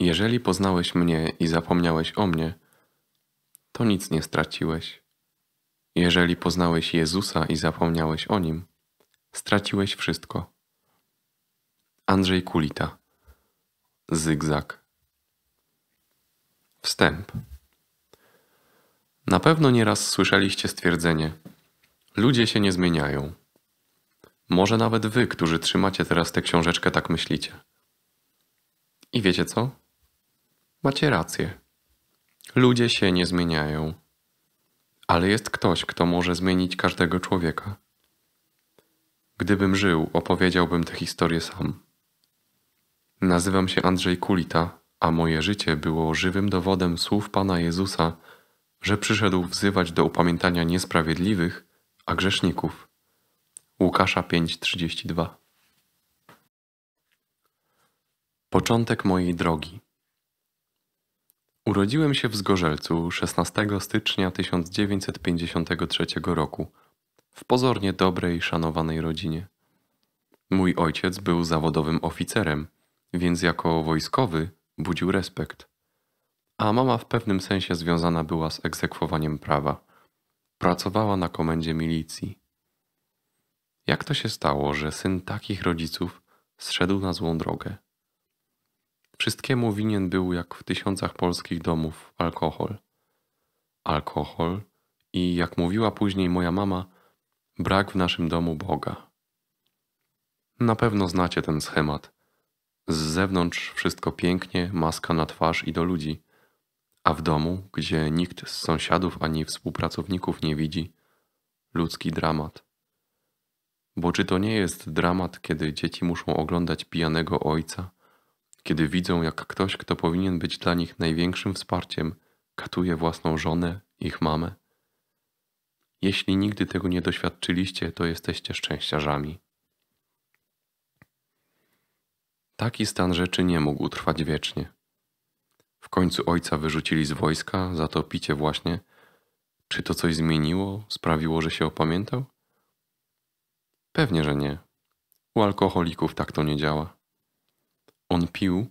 Jeżeli poznałeś mnie i zapomniałeś o mnie, to nic nie straciłeś. Jeżeli poznałeś Jezusa i zapomniałeś o nim, straciłeś wszystko. Andrzej Kulita. Zygzak. Wstęp. Na pewno nieraz słyszeliście stwierdzenie: Ludzie się nie zmieniają. Może nawet wy, którzy trzymacie teraz tę książeczkę, tak myślicie. I wiecie co? Macie rację. Ludzie się nie zmieniają. Ale jest ktoś, kto może zmienić każdego człowieka. Gdybym żył, opowiedziałbym tę historię sam. Nazywam się Andrzej Kulita, a moje życie było żywym dowodem słów Pana Jezusa, że przyszedł wzywać do upamiętania niesprawiedliwych, a grzeszników. Łukasza 5:32. Początek mojej drogi. Urodziłem się w Zgorzelcu 16 stycznia 1953 roku w pozornie dobrej, szanowanej rodzinie. Mój ojciec był zawodowym oficerem, więc jako wojskowy budził respekt. A mama w pewnym sensie związana była z egzekwowaniem prawa. Pracowała na komendzie milicji. Jak to się stało, że syn takich rodziców zszedł na złą drogę? Wszystkiemu winien był, jak w tysiącach polskich domów, alkohol. Alkohol i, jak mówiła później moja mama, brak w naszym domu Boga. Na pewno znacie ten schemat. Z zewnątrz wszystko pięknie, maska na twarz i do ludzi, a w domu, gdzie nikt z sąsiadów ani współpracowników nie widzi, ludzki dramat. Bo czy to nie jest dramat, kiedy dzieci muszą oglądać pijanego ojca? kiedy widzą, jak ktoś, kto powinien być dla nich największym wsparciem, katuje własną żonę, ich mamę. Jeśli nigdy tego nie doświadczyliście, to jesteście szczęściarzami. Taki stan rzeczy nie mógł trwać wiecznie. W końcu ojca wyrzucili z wojska za to picie właśnie. Czy to coś zmieniło, sprawiło, że się opamiętał? Pewnie, że nie. U alkoholików tak to nie działa. On pił,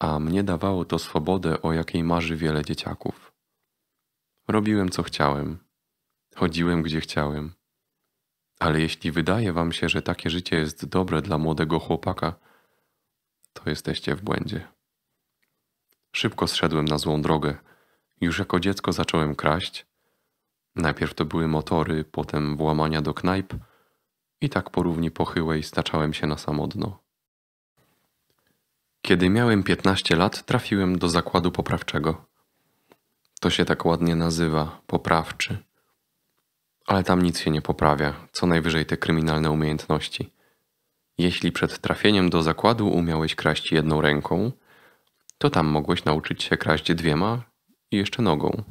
a mnie dawało to swobodę, o jakiej marzy wiele dzieciaków. Robiłem co chciałem, chodziłem gdzie chciałem. Ale jeśli wydaje wam się, że takie życie jest dobre dla młodego chłopaka, to jesteście w błędzie. Szybko zszedłem na złą drogę. Już jako dziecko zacząłem kraść. Najpierw to były motory, potem włamania do knajp i tak po równi pochyłej staczałem się na samodno. Kiedy miałem 15 lat, trafiłem do zakładu poprawczego. To się tak ładnie nazywa poprawczy. Ale tam nic się nie poprawia, co najwyżej te kryminalne umiejętności. Jeśli przed trafieniem do zakładu umiałeś kraść jedną ręką, to tam mogłeś nauczyć się kraść dwiema i jeszcze nogą.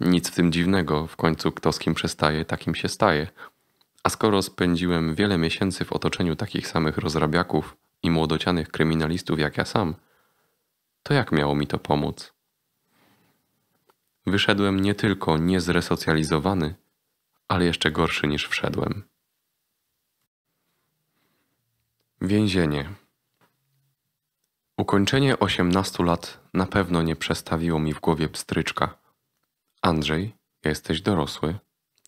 Nic w tym dziwnego, w końcu kto z kim przestaje, takim się staje. A skoro spędziłem wiele miesięcy w otoczeniu takich samych rozrabiaków, i młodocianych kryminalistów jak ja sam, to jak miało mi to pomóc? Wyszedłem nie tylko niezresocjalizowany, ale jeszcze gorszy niż wszedłem. Więzienie. Ukończenie 18 lat na pewno nie przestawiło mi w głowie pstryczka. Andrzej, jesteś dorosły.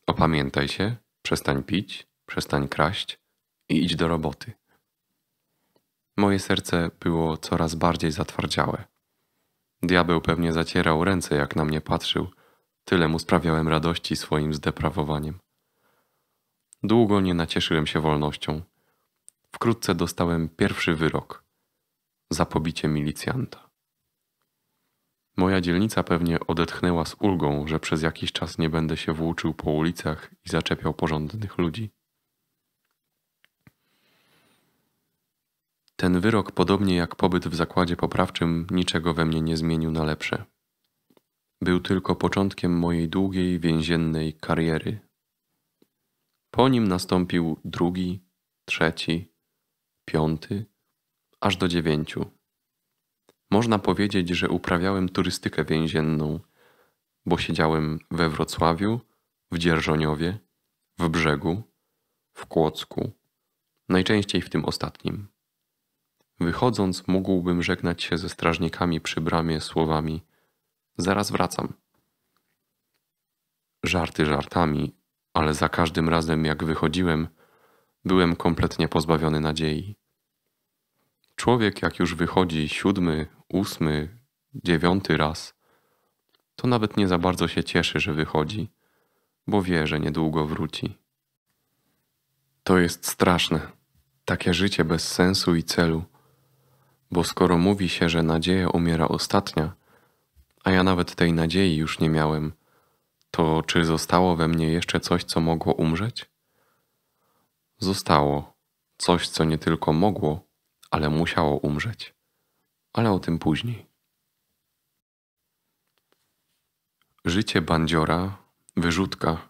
Opamiętaj się, przestań pić, przestań kraść i idź do roboty. Moje serce było coraz bardziej zatwardziałe. Diabeł pewnie zacierał ręce, jak na mnie patrzył, tyle mu sprawiałem radości swoim zdeprawowaniem. Długo nie nacieszyłem się wolnością. Wkrótce dostałem pierwszy wyrok za pobicie milicjanta. Moja dzielnica pewnie odetchnęła z ulgą, że przez jakiś czas nie będę się włóczył po ulicach i zaczepiał porządnych ludzi. Ten wyrok, podobnie jak pobyt w zakładzie poprawczym, niczego we mnie nie zmienił na lepsze. Był tylko początkiem mojej długiej więziennej kariery. Po nim nastąpił drugi, trzeci, piąty, aż do dziewięciu. Można powiedzieć, że uprawiałem turystykę więzienną, bo siedziałem we Wrocławiu, w Dzierżoniowie, w Brzegu, w Kłodzku, najczęściej w tym ostatnim. Wychodząc, mógłbym żegnać się ze strażnikami przy bramie słowami: Zaraz wracam. Żarty żartami, ale za każdym razem jak wychodziłem, byłem kompletnie pozbawiony nadziei. Człowiek, jak już wychodzi siódmy, ósmy, dziewiąty raz, to nawet nie za bardzo się cieszy, że wychodzi, bo wie, że niedługo wróci. To jest straszne, takie życie bez sensu i celu bo skoro mówi się, że nadzieja umiera ostatnia, a ja nawet tej nadziei już nie miałem, to czy zostało we mnie jeszcze coś, co mogło umrzeć? Zostało coś, co nie tylko mogło, ale musiało umrzeć. Ale o tym później. Życie bandziora, wyrzutka,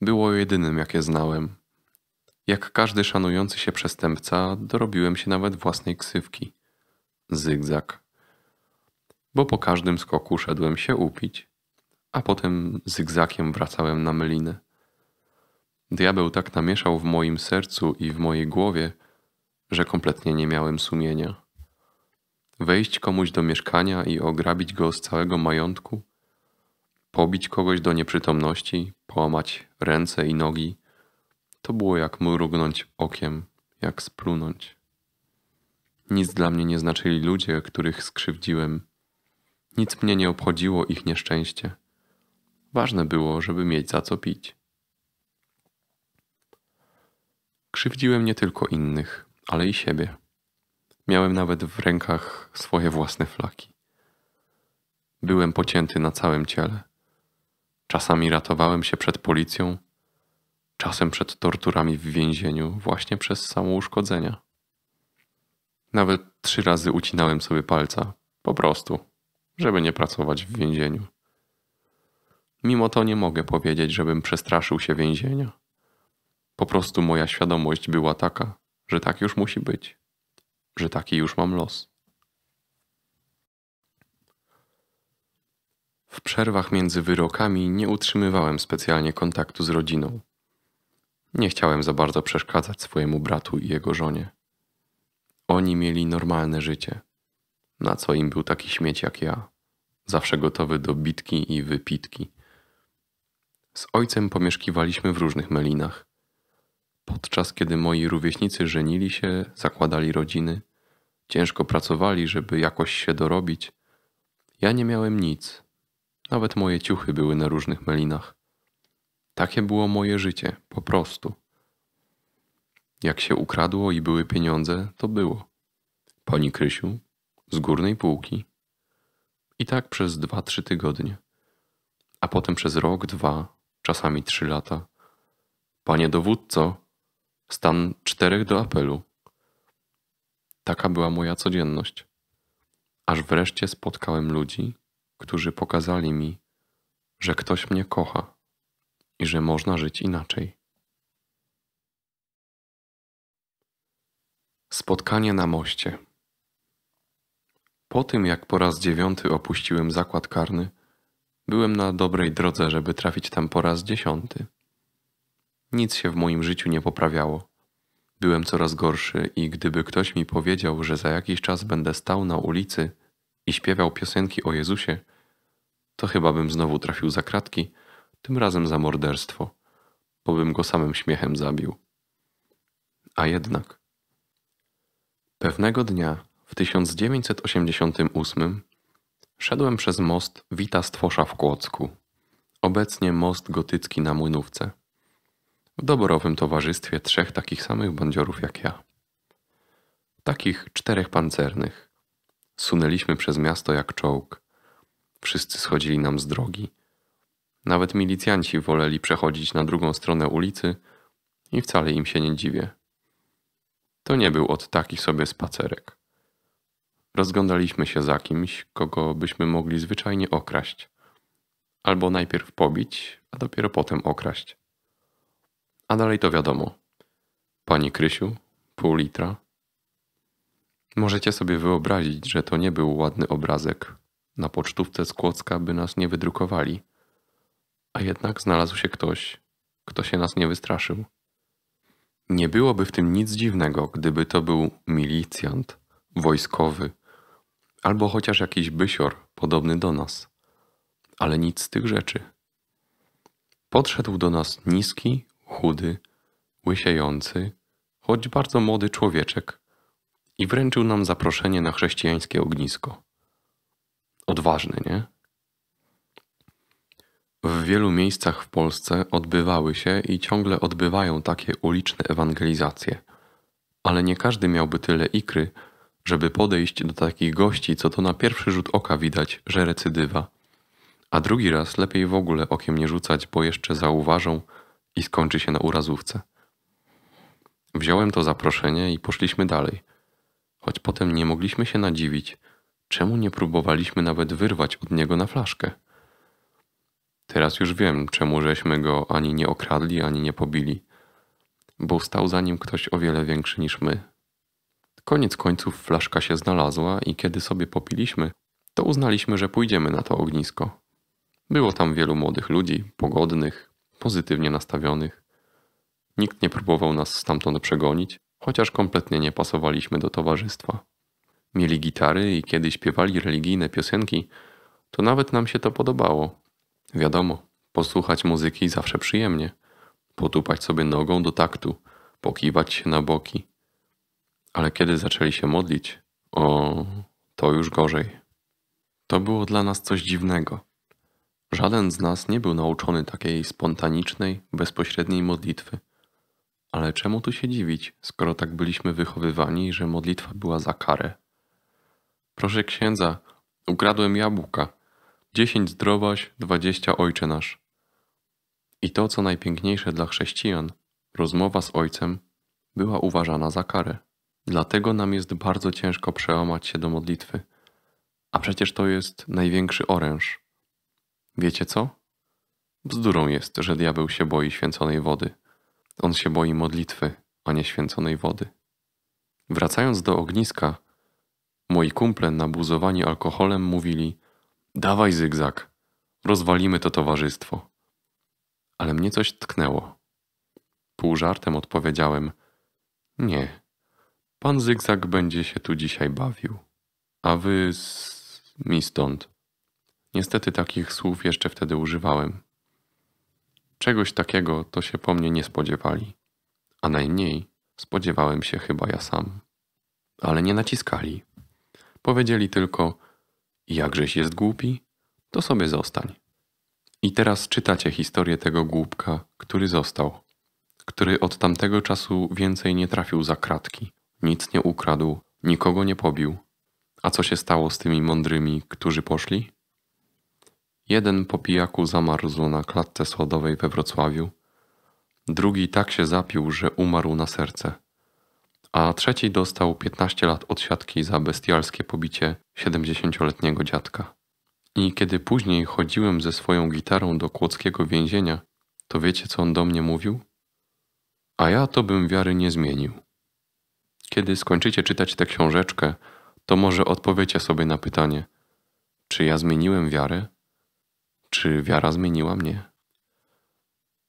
było jedynym, jakie znałem. Jak każdy szanujący się przestępca, dorobiłem się nawet własnej ksywki zygzak. Bo po każdym skoku szedłem się upić, a potem zygzakiem wracałem na mylinę. Diabeł tak namieszał w moim sercu i w mojej głowie, że kompletnie nie miałem sumienia. Wejść komuś do mieszkania i ograbić go z całego majątku, pobić kogoś do nieprzytomności, połamać ręce i nogi, to było jak mrugnąć okiem, jak splunąć. Nic dla mnie nie znaczyli ludzie, których skrzywdziłem. Nic mnie nie obchodziło ich nieszczęście. Ważne było, żeby mieć za co pić. Krzywdziłem nie tylko innych, ale i siebie. Miałem nawet w rękach swoje własne flaki. Byłem pocięty na całym ciele. Czasami ratowałem się przed policją, czasem przed torturami w więzieniu, właśnie przez samouszkodzenia. Nawet trzy razy ucinałem sobie palca, po prostu, żeby nie pracować w więzieniu. Mimo to nie mogę powiedzieć, żebym przestraszył się więzienia. Po prostu moja świadomość była taka, że tak już musi być, że taki już mam los. W przerwach między wyrokami nie utrzymywałem specjalnie kontaktu z rodziną. Nie chciałem za bardzo przeszkadzać swojemu bratu i jego żonie. Oni mieli normalne życie. Na co im był taki śmieć jak ja, zawsze gotowy do bitki i wypitki. Z ojcem pomieszkiwaliśmy w różnych melinach. Podczas kiedy moi rówieśnicy żenili się, zakładali rodziny, ciężko pracowali, żeby jakoś się dorobić, ja nie miałem nic. Nawet moje ciuchy były na różnych melinach. Takie było moje życie, po prostu. Jak się ukradło i były pieniądze, to było. Pani Krysiu, z górnej półki. I tak przez dwa, trzy tygodnie. A potem przez rok, dwa, czasami trzy lata. Panie dowódco, stan czterech do apelu. Taka była moja codzienność. Aż wreszcie spotkałem ludzi, którzy pokazali mi, że ktoś mnie kocha i że można żyć inaczej. Spotkanie na moście. Po tym, jak po raz dziewiąty opuściłem zakład karny, byłem na dobrej drodze, żeby trafić tam po raz dziesiąty. Nic się w moim życiu nie poprawiało. Byłem coraz gorszy i gdyby ktoś mi powiedział, że za jakiś czas będę stał na ulicy i śpiewał piosenki o Jezusie, to chyba bym znowu trafił za kratki, tym razem za morderstwo, bo bym go samym śmiechem zabił. A jednak Pewnego dnia w 1988 szedłem przez most Wita Stwosza w Kłodzku, obecnie most gotycki na Młynówce, w doborowym towarzystwie trzech takich samych bądziorów jak ja. Takich czterech pancernych. Sunęliśmy przez miasto jak czołg. Wszyscy schodzili nam z drogi. Nawet milicjanci woleli przechodzić na drugą stronę ulicy i wcale im się nie dziwię. To nie był od taki sobie spacerek. Rozglądaliśmy się za kimś, kogo byśmy mogli zwyczajnie okraść. Albo najpierw pobić, a dopiero potem okraść. A dalej to wiadomo. Pani Krysiu, pół litra. Możecie sobie wyobrazić, że to nie był ładny obrazek. Na pocztówce z Kłodzka by nas nie wydrukowali. A jednak znalazł się ktoś, kto się nas nie wystraszył. Nie byłoby w tym nic dziwnego, gdyby to był milicjant, wojskowy albo chociaż jakiś bysior podobny do nas. Ale nic z tych rzeczy. Podszedł do nas niski, chudy, łysiejący, choć bardzo młody człowieczek i wręczył nam zaproszenie na chrześcijańskie ognisko. Odważny, nie? W wielu miejscach w Polsce odbywały się i ciągle odbywają takie uliczne ewangelizacje. Ale nie każdy miałby tyle ikry, żeby podejść do takich gości, co to na pierwszy rzut oka widać, że recydywa. A drugi raz lepiej w ogóle okiem nie rzucać, bo jeszcze zauważą i skończy się na urazówce. Wziąłem to zaproszenie i poszliśmy dalej. Choć potem nie mogliśmy się nadziwić, czemu nie próbowaliśmy nawet wyrwać od niego na flaszkę. Teraz już wiem, czemu żeśmy go ani nie okradli, ani nie pobili, bo stał za nim ktoś o wiele większy niż my. Koniec końców flaszka się znalazła i kiedy sobie popiliśmy, to uznaliśmy, że pójdziemy na to ognisko. Było tam wielu młodych ludzi, pogodnych, pozytywnie nastawionych. Nikt nie próbował nas stamtąd przegonić, chociaż kompletnie nie pasowaliśmy do towarzystwa. Mieli gitary i kiedy śpiewali religijne piosenki, to nawet nam się to podobało. Wiadomo, posłuchać muzyki zawsze przyjemnie, potupać sobie nogą do taktu, pokiwać się na boki. Ale kiedy zaczęli się modlić, o, to już gorzej. To było dla nas coś dziwnego. Żaden z nas nie był nauczony takiej spontanicznej, bezpośredniej modlitwy. Ale czemu tu się dziwić, skoro tak byliśmy wychowywani, że modlitwa była za karę? Proszę księdza, ukradłem jabłka dziesięć zdrowaś, dwadzieścia Ojcze nasz. I to, co najpiękniejsze dla chrześcijan, rozmowa z Ojcem, była uważana za karę. Dlatego nam jest bardzo ciężko przełamać się do modlitwy. A przecież to jest największy oręż. Wiecie co? Bzdurą jest, że diabeł się boi święconej wody. On się boi modlitwy, a nie święconej wody. Wracając do ogniska, moi kumple nabuzowani alkoholem mówili – Dawaj zygzak, rozwalimy to towarzystwo. Ale mnie coś tknęło. Pół żartem odpowiedziałem: Nie, pan zygzak będzie się tu dzisiaj bawił, a wy z... mi stąd. Niestety takich słów jeszcze wtedy używałem. Czegoś takiego to się po mnie nie spodziewali, a najmniej spodziewałem się chyba ja sam. Ale nie naciskali. Powiedzieli tylko, Jakżeś jest głupi? To sobie zostań. I teraz czytacie historię tego głupka, który został, który od tamtego czasu więcej nie trafił za kratki, nic nie ukradł, nikogo nie pobił. A co się stało z tymi mądrymi, którzy poszli? Jeden po pijaku zamarzł na klatce słodowej we Wrocławiu, drugi tak się zapił, że umarł na serce a trzeci dostał 15 lat odsiadki za bestialskie pobicie 70-letniego dziadka. I kiedy później chodziłem ze swoją gitarą do kłodzkiego więzienia, to wiecie co on do mnie mówił? A ja to bym wiary nie zmienił. Kiedy skończycie czytać tę książeczkę, to może odpowiecie sobie na pytanie: czy ja zmieniłem wiarę? Czy wiara zmieniła mnie?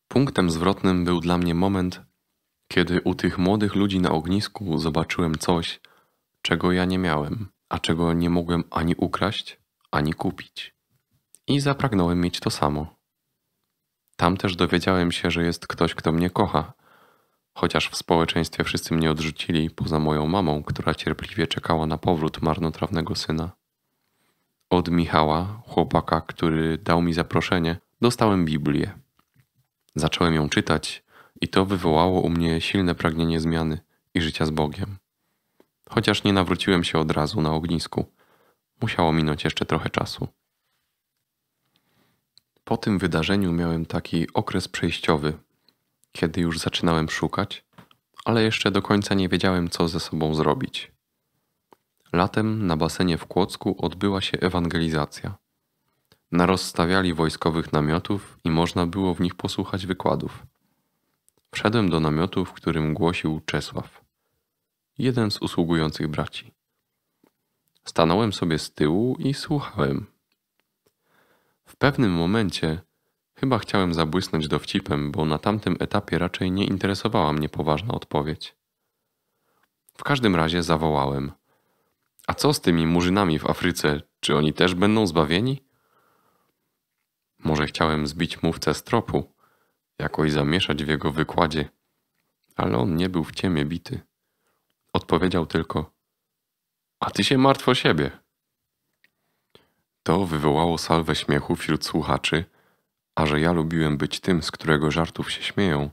Punktem zwrotnym był dla mnie moment, kiedy u tych młodych ludzi na ognisku zobaczyłem coś, czego ja nie miałem, a czego nie mogłem ani ukraść, ani kupić. I zapragnąłem mieć to samo. Tam też dowiedziałem się, że jest ktoś, kto mnie kocha, chociaż w społeczeństwie wszyscy mnie odrzucili, poza moją mamą, która cierpliwie czekała na powrót marnotrawnego syna. Od Michała, chłopaka, który dał mi zaproszenie, dostałem Biblię. Zacząłem ją czytać i to wywołało u mnie silne pragnienie zmiany i życia z Bogiem. Chociaż nie nawróciłem się od razu na ognisku, musiało minąć jeszcze trochę czasu. Po tym wydarzeniu miałem taki okres przejściowy, kiedy już zaczynałem szukać, ale jeszcze do końca nie wiedziałem, co ze sobą zrobić. Latem na basenie w Kłodzku odbyła się ewangelizacja. Narozstawiali wojskowych namiotów i można było w nich posłuchać wykładów. Wszedłem do namiotu, w którym głosił Czesław, jeden z usługujących braci. Stanąłem sobie z tyłu i słuchałem. W pewnym momencie chyba chciałem zabłysnąć dowcipem, bo na tamtym etapie raczej nie interesowała mnie poważna odpowiedź. W każdym razie zawołałem. A co z tymi murzynami w Afryce? Czy oni też będą zbawieni? Może chciałem zbić mówcę z tropu, jakoś zamieszać w jego wykładzie, ale on nie był w ciemię bity. Odpowiedział tylko: A ty się martwo siebie. To wywołało salwę śmiechu wśród słuchaczy, a że ja lubiłem być tym, z którego żartów się śmieją,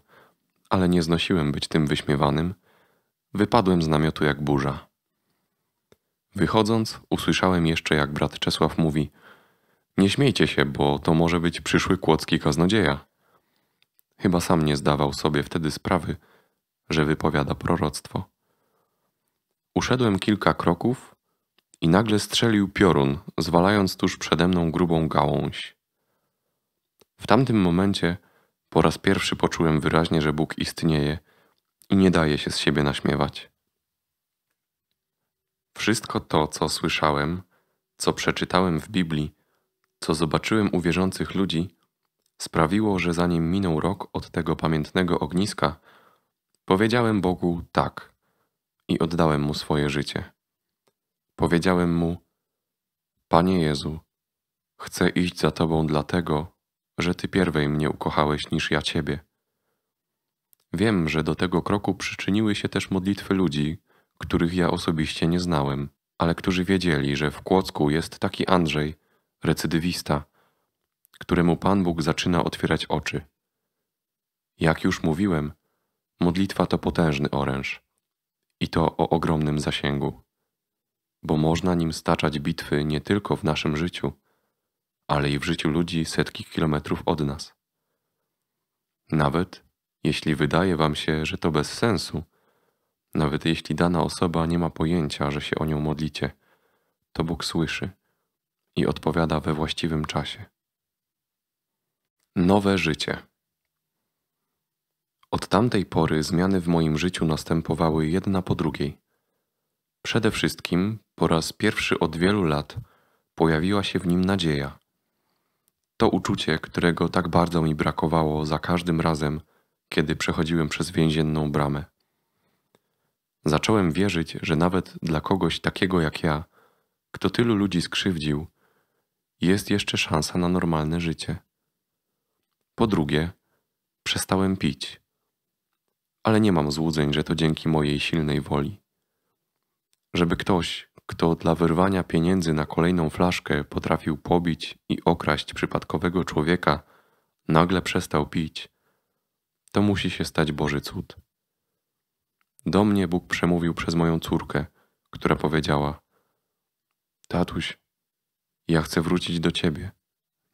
ale nie znosiłem być tym wyśmiewanym, wypadłem z namiotu jak burza. Wychodząc, usłyszałem jeszcze, jak brat Czesław mówi: Nie śmiejcie się, bo to może być przyszły kłodzki kaznodzieja. Chyba sam nie zdawał sobie wtedy sprawy, że wypowiada proroctwo. Uszedłem kilka kroków i nagle strzelił piorun, zwalając tuż przede mną grubą gałąź. W tamtym momencie po raz pierwszy poczułem wyraźnie, że Bóg istnieje i nie daje się z siebie naśmiewać. Wszystko to, co słyszałem, co przeczytałem w Biblii, co zobaczyłem u wierzących ludzi, sprawiło, że zanim minął rok od tego pamiętnego ogniska, powiedziałem Bogu tak i oddałem mu swoje życie. Powiedziałem mu: Panie Jezu, chcę iść za Tobą dlatego, że Ty pierwej mnie ukochałeś niż ja Ciebie. Wiem, że do tego kroku przyczyniły się też modlitwy ludzi, których ja osobiście nie znałem, ale którzy wiedzieli, że w Kłodzku jest taki Andrzej, recydywista, któremu Pan Bóg zaczyna otwierać oczy. Jak już mówiłem, modlitwa to potężny oręż i to o ogromnym zasięgu, bo można nim staczać bitwy nie tylko w naszym życiu, ale i w życiu ludzi setki kilometrów od nas. Nawet jeśli wydaje Wam się, że to bez sensu, nawet jeśli dana osoba nie ma pojęcia, że się o nią modlicie, to Bóg słyszy i odpowiada we właściwym czasie nowe życie. Od tamtej pory zmiany w moim życiu następowały jedna po drugiej. Przede wszystkim po raz pierwszy od wielu lat pojawiła się w nim nadzieja. To uczucie, którego tak bardzo mi brakowało za każdym razem, kiedy przechodziłem przez więzienną bramę. Zacząłem wierzyć, że nawet dla kogoś takiego jak ja, kto tylu ludzi skrzywdził, jest jeszcze szansa na normalne życie. Po drugie, przestałem pić. Ale nie mam złudzeń, że to dzięki mojej silnej woli. Żeby ktoś, kto dla wyrwania pieniędzy na kolejną flaszkę potrafił pobić i okraść przypadkowego człowieka, nagle przestał pić, to musi się stać Boży cud. Do mnie Bóg przemówił przez moją córkę, która powiedziała: Tatuś, ja chcę wrócić do ciebie.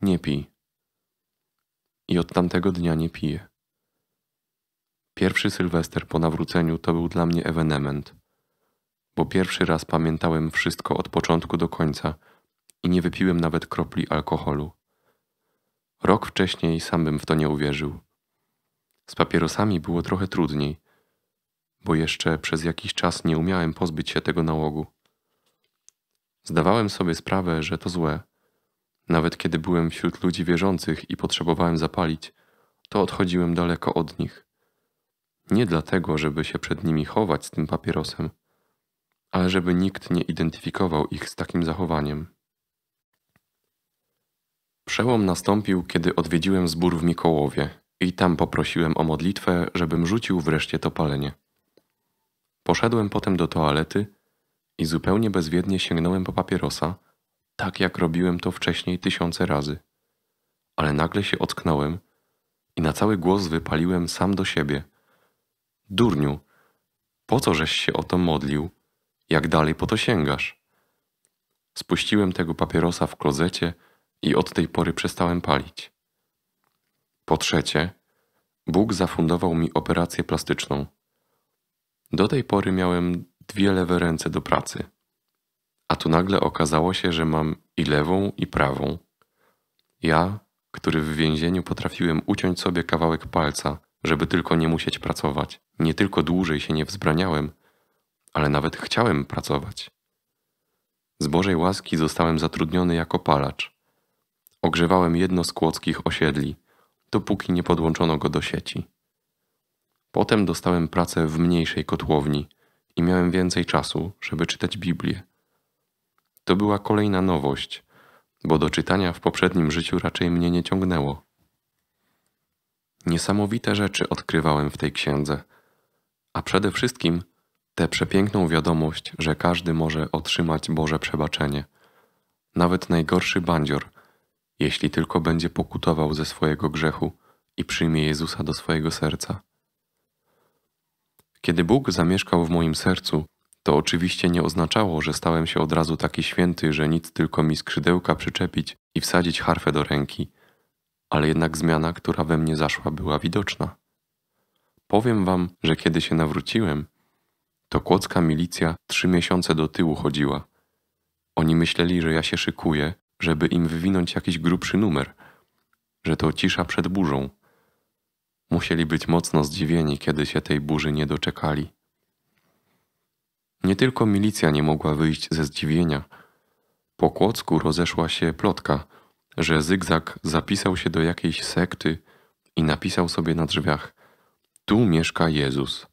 Nie pij i od tamtego dnia nie piję. Pierwszy Sylwester po nawróceniu to był dla mnie ewenement, bo pierwszy raz pamiętałem wszystko od początku do końca i nie wypiłem nawet kropli alkoholu. Rok wcześniej sam bym w to nie uwierzył. Z papierosami było trochę trudniej, bo jeszcze przez jakiś czas nie umiałem pozbyć się tego nałogu. Zdawałem sobie sprawę, że to złe – nawet kiedy byłem wśród ludzi wierzących i potrzebowałem zapalić, to odchodziłem daleko od nich. Nie dlatego, żeby się przed nimi chować z tym papierosem, ale żeby nikt nie identyfikował ich z takim zachowaniem. Przełom nastąpił, kiedy odwiedziłem zbór w Mikołowie i tam poprosiłem o modlitwę, żebym rzucił wreszcie to palenie. Poszedłem potem do toalety i zupełnie bezwiednie sięgnąłem po papierosa, tak jak robiłem to wcześniej tysiące razy. Ale nagle się ocknąłem i na cały głos wypaliłem sam do siebie. Durniu, po co żeś się o to modlił? Jak dalej po to sięgasz? Spuściłem tego papierosa w klozecie i od tej pory przestałem palić. Po trzecie, Bóg zafundował mi operację plastyczną. Do tej pory miałem dwie lewe ręce do pracy a tu nagle okazało się, że mam i lewą, i prawą. Ja, który w więzieniu potrafiłem uciąć sobie kawałek palca, żeby tylko nie musieć pracować, nie tylko dłużej się nie wzbraniałem, ale nawet chciałem pracować. Z Bożej łaski zostałem zatrudniony jako palacz. Ogrzewałem jedno z kłodzkich osiedli, dopóki nie podłączono go do sieci. Potem dostałem pracę w mniejszej kotłowni i miałem więcej czasu, żeby czytać Biblię to była kolejna nowość, bo do czytania w poprzednim życiu raczej mnie nie ciągnęło. Niesamowite rzeczy odkrywałem w tej księdze, a przede wszystkim tę przepiękną wiadomość, że każdy może otrzymać Boże przebaczenie, nawet najgorszy bandzior, jeśli tylko będzie pokutował ze swojego grzechu i przyjmie Jezusa do swojego serca. Kiedy Bóg zamieszkał w moim sercu, to oczywiście nie oznaczało, że stałem się od razu taki święty, że nic tylko mi skrzydełka przyczepić i wsadzić harfę do ręki, ale jednak zmiana, która we mnie zaszła, była widoczna. Powiem wam, że kiedy się nawróciłem, to kłodzka milicja trzy miesiące do tyłu chodziła. Oni myśleli, że ja się szykuję, żeby im wywinąć jakiś grubszy numer, że to cisza przed burzą. Musieli być mocno zdziwieni, kiedy się tej burzy nie doczekali. Nie tylko milicja nie mogła wyjść ze zdziwienia. Po Kłodzku rozeszła się plotka, że Zygzak zapisał się do jakiejś sekty i napisał sobie na drzwiach Tu mieszka Jezus.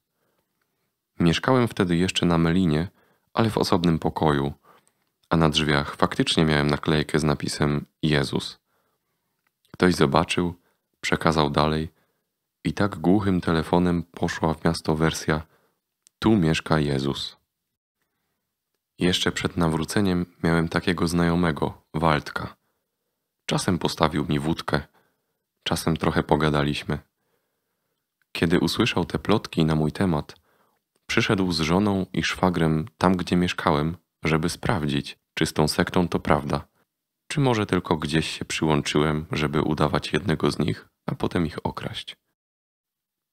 Mieszkałem wtedy jeszcze na Melinie, ale w osobnym pokoju, a na drzwiach faktycznie miałem naklejkę z napisem Jezus. Ktoś zobaczył, przekazał dalej i tak głuchym telefonem poszła w miasto wersja Tu mieszka Jezus. Jeszcze przed nawróceniem miałem takiego znajomego, Waldka. Czasem postawił mi wódkę, czasem trochę pogadaliśmy. Kiedy usłyszał te plotki na mój temat, przyszedł z żoną i szwagrem tam, gdzie mieszkałem, żeby sprawdzić, czy z tą sektą to prawda, czy może tylko gdzieś się przyłączyłem, żeby udawać jednego z nich, a potem ich okraść.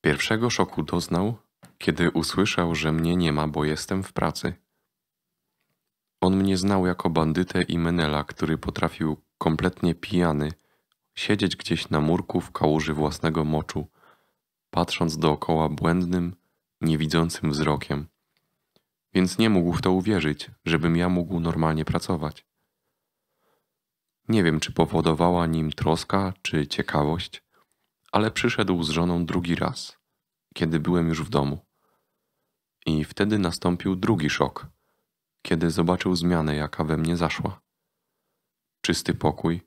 Pierwszego szoku doznał, kiedy usłyszał, że mnie nie ma, bo jestem w pracy on mnie znał jako bandytę i menela, który potrafił, kompletnie pijany, siedzieć gdzieś na murku w kałuży własnego moczu, patrząc dookoła błędnym, niewidzącym wzrokiem. Więc nie mógł w to uwierzyć, żebym ja mógł normalnie pracować. Nie wiem, czy powodowała nim troska, czy ciekawość, ale przyszedł z żoną drugi raz, kiedy byłem już w domu. I wtedy nastąpił drugi szok – kiedy zobaczył zmianę, jaka we mnie zaszła. Czysty pokój,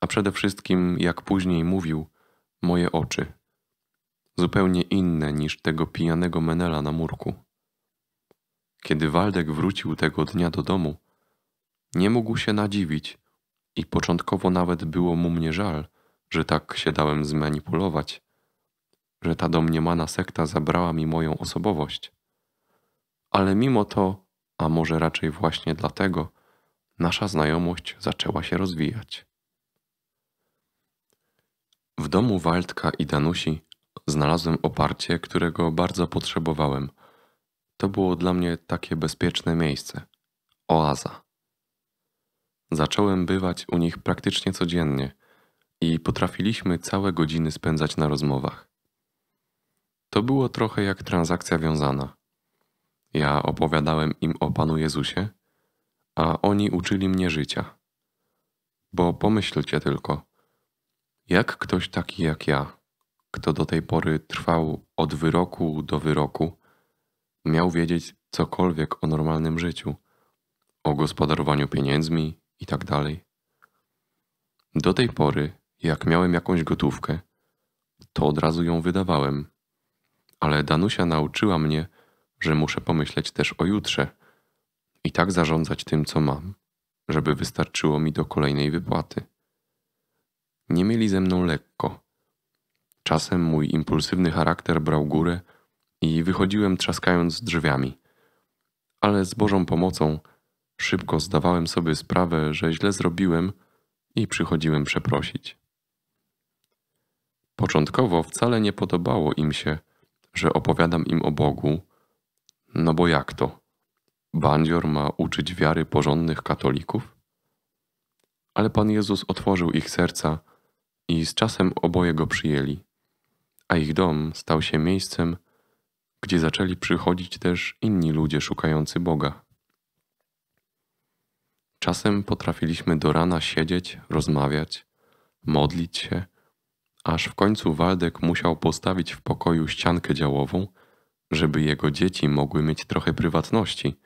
a przede wszystkim, jak później mówił, moje oczy, zupełnie inne niż tego pijanego menela na murku. Kiedy Waldek wrócił tego dnia do domu, nie mógł się nadziwić i początkowo nawet było mu mnie żal, że tak się dałem zmanipulować, że ta domniemana sekta zabrała mi moją osobowość. Ale mimo to a może raczej właśnie dlatego, nasza znajomość zaczęła się rozwijać. W domu Waldka i Danusi znalazłem oparcie, którego bardzo potrzebowałem. To było dla mnie takie bezpieczne miejsce oaza. Zacząłem bywać u nich praktycznie codziennie i potrafiliśmy całe godziny spędzać na rozmowach. To było trochę jak transakcja wiązana. Ja opowiadałem im o Panu Jezusie, a oni uczyli mnie życia. Bo pomyślcie tylko, jak ktoś taki jak ja, kto do tej pory trwał od wyroku do wyroku, miał wiedzieć cokolwiek o normalnym życiu, o gospodarowaniu pieniędzmi i tak dalej. Do tej pory, jak miałem jakąś gotówkę, to od razu ją wydawałem. Ale Danusia nauczyła mnie, że muszę pomyśleć też o jutrze i tak zarządzać tym, co mam, żeby wystarczyło mi do kolejnej wypłaty. Nie mieli ze mną lekko. Czasem mój impulsywny charakter brał górę i wychodziłem trzaskając drzwiami. Ale z Bożą pomocą szybko zdawałem sobie sprawę, że źle zrobiłem i przychodziłem przeprosić. Początkowo wcale nie podobało im się, że opowiadam im o Bogu no bo jak to? Bandzior ma uczyć wiary porządnych katolików? Ale Pan Jezus otworzył ich serca i z czasem oboje go przyjęli, a ich dom stał się miejscem, gdzie zaczęli przychodzić też inni ludzie szukający Boga. Czasem potrafiliśmy do rana siedzieć, rozmawiać, modlić się, aż w końcu Waldek musiał postawić w pokoju ściankę działową żeby jego dzieci mogły mieć trochę prywatności,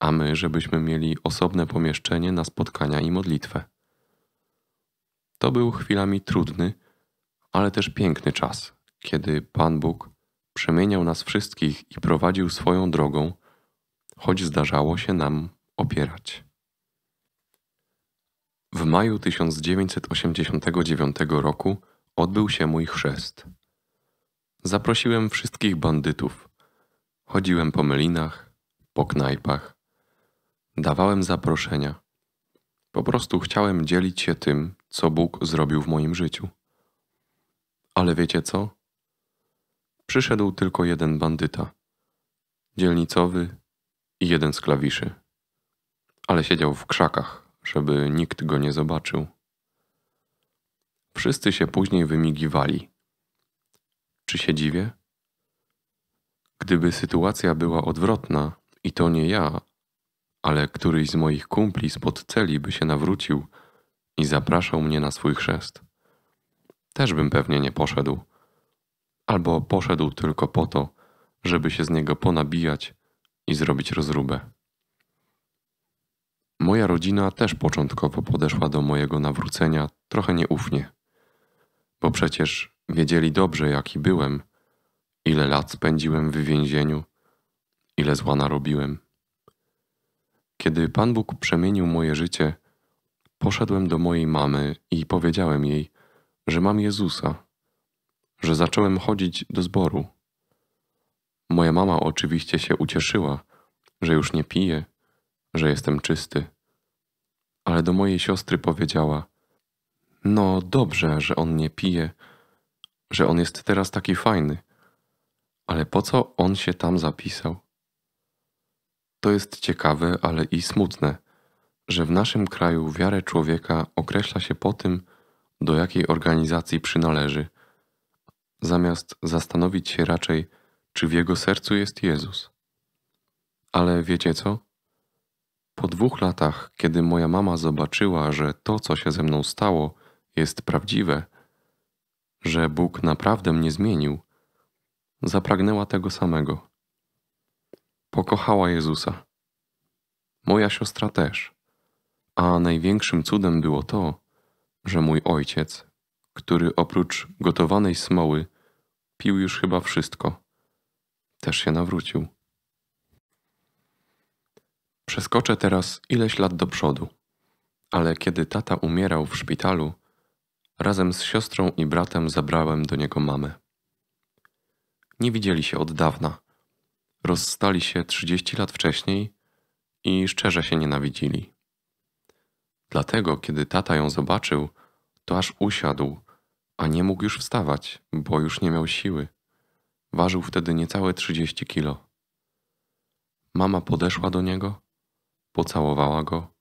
a my, żebyśmy mieli osobne pomieszczenie na spotkania i modlitwę. To był chwilami trudny, ale też piękny czas, kiedy Pan Bóg przemieniał nas wszystkich i prowadził swoją drogą, choć zdarzało się nam opierać. W maju 1989 roku odbył się mój chrzest. Zaprosiłem wszystkich bandytów. Chodziłem po melinach, po knajpach. Dawałem zaproszenia. Po prostu chciałem dzielić się tym, co Bóg zrobił w moim życiu. Ale wiecie co? Przyszedł tylko jeden bandyta. Dzielnicowy i jeden z klawiszy. Ale siedział w krzakach, żeby nikt go nie zobaczył. Wszyscy się później wymigiwali czy się dziwię? Gdyby sytuacja była odwrotna i to nie ja, ale któryś z moich kumpli spod celi by się nawrócił i zapraszał mnie na swój chrzest, też bym pewnie nie poszedł. Albo poszedł tylko po to, żeby się z niego ponabijać i zrobić rozróbę. Moja rodzina też początkowo podeszła do mojego nawrócenia trochę nieufnie, bo przecież Wiedzieli dobrze, jaki byłem, ile lat spędziłem w więzieniu, ile zła narobiłem. Kiedy Pan Bóg przemienił moje życie, poszedłem do mojej mamy i powiedziałem jej, że mam Jezusa, że zacząłem chodzić do zboru. Moja mama oczywiście się ucieszyła, że już nie piję, że jestem czysty. Ale do mojej siostry powiedziała: No dobrze, że on nie pije, że on jest teraz taki fajny. Ale po co on się tam zapisał? To jest ciekawe, ale i smutne, że w naszym kraju wiarę człowieka określa się po tym, do jakiej organizacji przynależy, zamiast zastanowić się raczej, czy w jego sercu jest Jezus. Ale wiecie co? Po dwóch latach, kiedy moja mama zobaczyła, że to, co się ze mną stało, jest prawdziwe – że Bóg naprawdę mnie zmienił, zapragnęła tego samego. Pokochała Jezusa. Moja siostra też. A największym cudem było to, że mój ojciec, który oprócz gotowanej smoły pił już chyba wszystko, też się nawrócił. Przeskoczę teraz ileś lat do przodu, ale kiedy tata umierał w szpitalu, Razem z siostrą i bratem zabrałem do niego mamy. Nie widzieli się od dawna. Rozstali się 30 lat wcześniej i szczerze się nienawidzili. Dlatego, kiedy tata ją zobaczył, to aż usiadł, a nie mógł już wstawać, bo już nie miał siły. Ważył wtedy niecałe 30 kilo. Mama podeszła do niego, pocałowała go,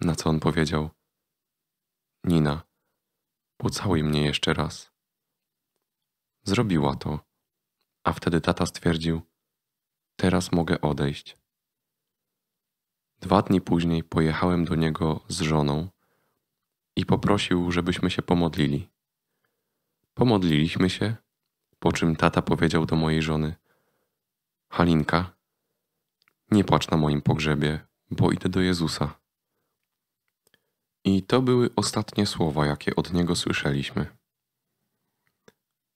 na co on powiedział: Nina, Pocałuj mnie jeszcze raz. Zrobiła to, a wtedy tata stwierdził: Teraz mogę odejść. Dwa dni później pojechałem do niego z żoną i poprosił, żebyśmy się pomodlili. Pomodliliśmy się, po czym tata powiedział do mojej żony: Halinka, nie płacz na moim pogrzebie, bo idę do Jezusa. I to były ostatnie słowa, jakie od niego słyszeliśmy.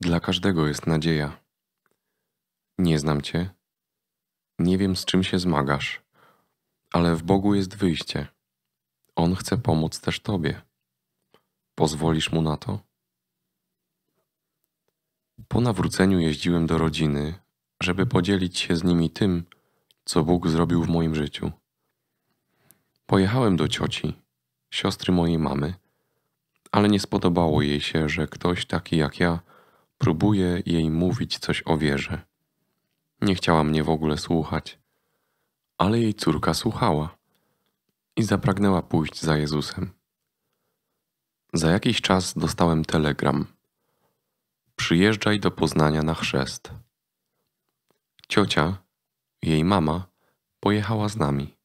Dla każdego jest nadzieja. Nie znam cię, nie wiem z czym się zmagasz, ale w Bogu jest wyjście. On chce pomóc też tobie. Pozwolisz mu na to? Po nawróceniu jeździłem do rodziny, żeby podzielić się z nimi tym, co Bóg zrobił w moim życiu. Pojechałem do cioci siostry mojej mamy, ale nie spodobało jej się, że ktoś taki jak ja próbuje jej mówić coś o wierze. Nie chciała mnie w ogóle słuchać, ale jej córka słuchała i zapragnęła pójść za Jezusem. Za jakiś czas dostałem telegram. Przyjeżdżaj do Poznania na chrzest. Ciocia, jej mama, pojechała z nami.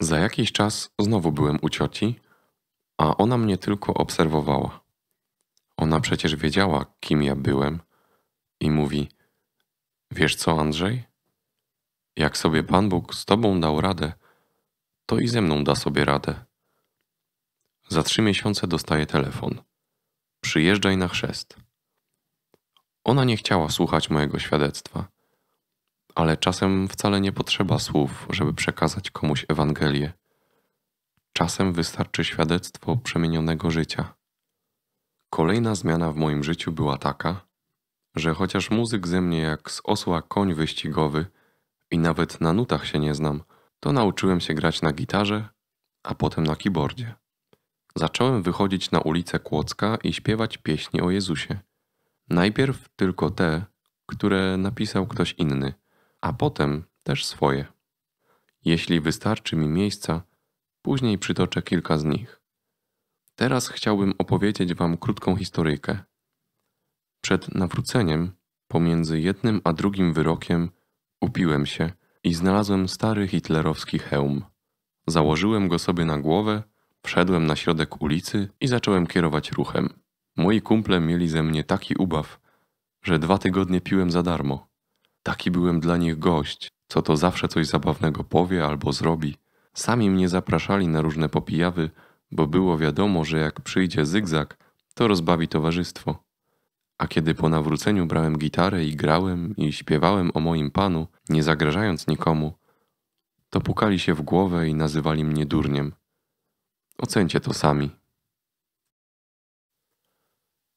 Za jakiś czas znowu byłem u cioci, a ona mnie tylko obserwowała. Ona przecież wiedziała, kim ja byłem i mówi: Wiesz co, Andrzej? Jak sobie Pan Bóg z tobą dał radę, to i ze mną da sobie radę. Za trzy miesiące dostaję telefon. Przyjeżdżaj na chrzest. Ona nie chciała słuchać mojego świadectwa ale czasem wcale nie potrzeba słów, żeby przekazać komuś Ewangelię. Czasem wystarczy świadectwo przemienionego życia. Kolejna zmiana w moim życiu była taka, że chociaż muzyk ze mnie jak z osła koń wyścigowy i nawet na nutach się nie znam, to nauczyłem się grać na gitarze, a potem na keyboardzie. Zacząłem wychodzić na ulicę Kłodzka i śpiewać pieśni o Jezusie. Najpierw tylko te, które napisał ktoś inny – a potem też swoje. Jeśli wystarczy mi miejsca, później przytoczę kilka z nich. Teraz chciałbym opowiedzieć Wam krótką historyjkę. Przed nawróceniem, pomiędzy jednym a drugim wyrokiem, upiłem się i znalazłem stary hitlerowski hełm. Założyłem go sobie na głowę, wszedłem na środek ulicy i zacząłem kierować ruchem. Moi kumple mieli ze mnie taki ubaw, że dwa tygodnie piłem za darmo. Taki byłem dla nich gość, co to zawsze coś zabawnego powie albo zrobi. Sami mnie zapraszali na różne popijawy, bo było wiadomo, że jak przyjdzie zygzak, to rozbawi towarzystwo. A kiedy po nawróceniu brałem gitarę i grałem i śpiewałem o moim panu, nie zagrażając nikomu, to pukali się w głowę i nazywali mnie durniem. Ocencie to sami.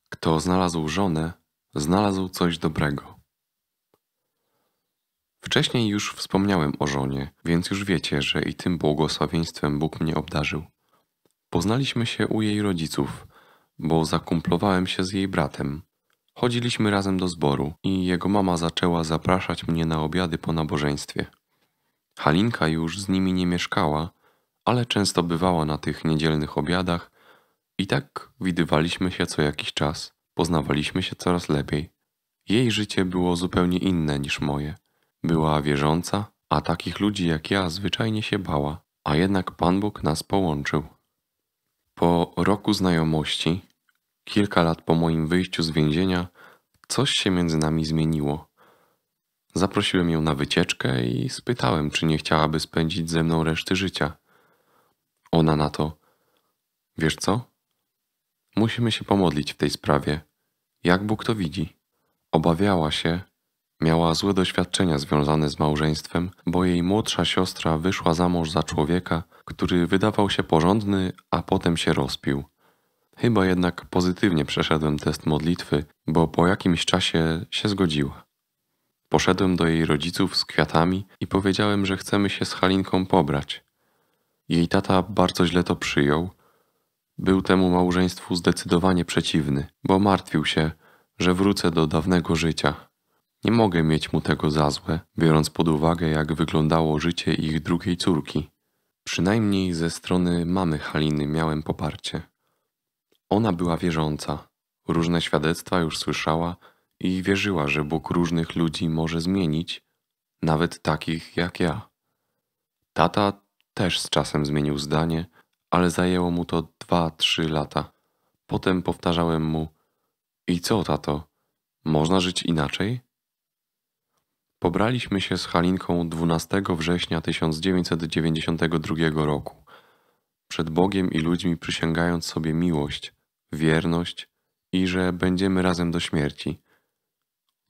Kto znalazł żonę, znalazł coś dobrego. Wcześniej już wspomniałem o żonie, więc już wiecie, że i tym błogosławieństwem Bóg mnie obdarzył. Poznaliśmy się u jej rodziców, bo zakumplowałem się z jej bratem. Chodziliśmy razem do zboru i jego mama zaczęła zapraszać mnie na obiady po nabożeństwie. Halinka już z nimi nie mieszkała, ale często bywała na tych niedzielnych obiadach i tak widywaliśmy się co jakiś czas, poznawaliśmy się coraz lepiej. Jej życie było zupełnie inne niż moje. Była wierząca, a takich ludzi jak ja zwyczajnie się bała, a jednak Pan Bóg nas połączył. Po roku znajomości, kilka lat po moim wyjściu z więzienia, coś się między nami zmieniło. Zaprosiłem ją na wycieczkę i spytałem, czy nie chciałaby spędzić ze mną reszty życia. Ona na to: Wiesz co? Musimy się pomodlić w tej sprawie. Jak Bóg to widzi? Obawiała się, Miała złe doświadczenia związane z małżeństwem, bo jej młodsza siostra wyszła za mąż za człowieka, który wydawał się porządny, a potem się rozpił. Chyba jednak pozytywnie przeszedłem test modlitwy, bo po jakimś czasie się zgodziła. Poszedłem do jej rodziców z kwiatami i powiedziałem, że chcemy się z Halinką pobrać. Jej tata bardzo źle to przyjął. Był temu małżeństwu zdecydowanie przeciwny, bo martwił się, że wrócę do dawnego życia. Nie mogę mieć mu tego za złe, biorąc pod uwagę, jak wyglądało życie ich drugiej córki. Przynajmniej ze strony mamy Haliny miałem poparcie. Ona była wierząca, różne świadectwa już słyszała i wierzyła, że Bóg różnych ludzi może zmienić, nawet takich jak ja. Tata też z czasem zmienił zdanie, ale zajęło mu to dwa, trzy lata. Potem powtarzałem mu: I co, tato? Można żyć inaczej? Pobraliśmy się z Halinką 12 września 1992 roku. Przed Bogiem i ludźmi przysięgając sobie miłość, wierność i że będziemy razem do śmierci.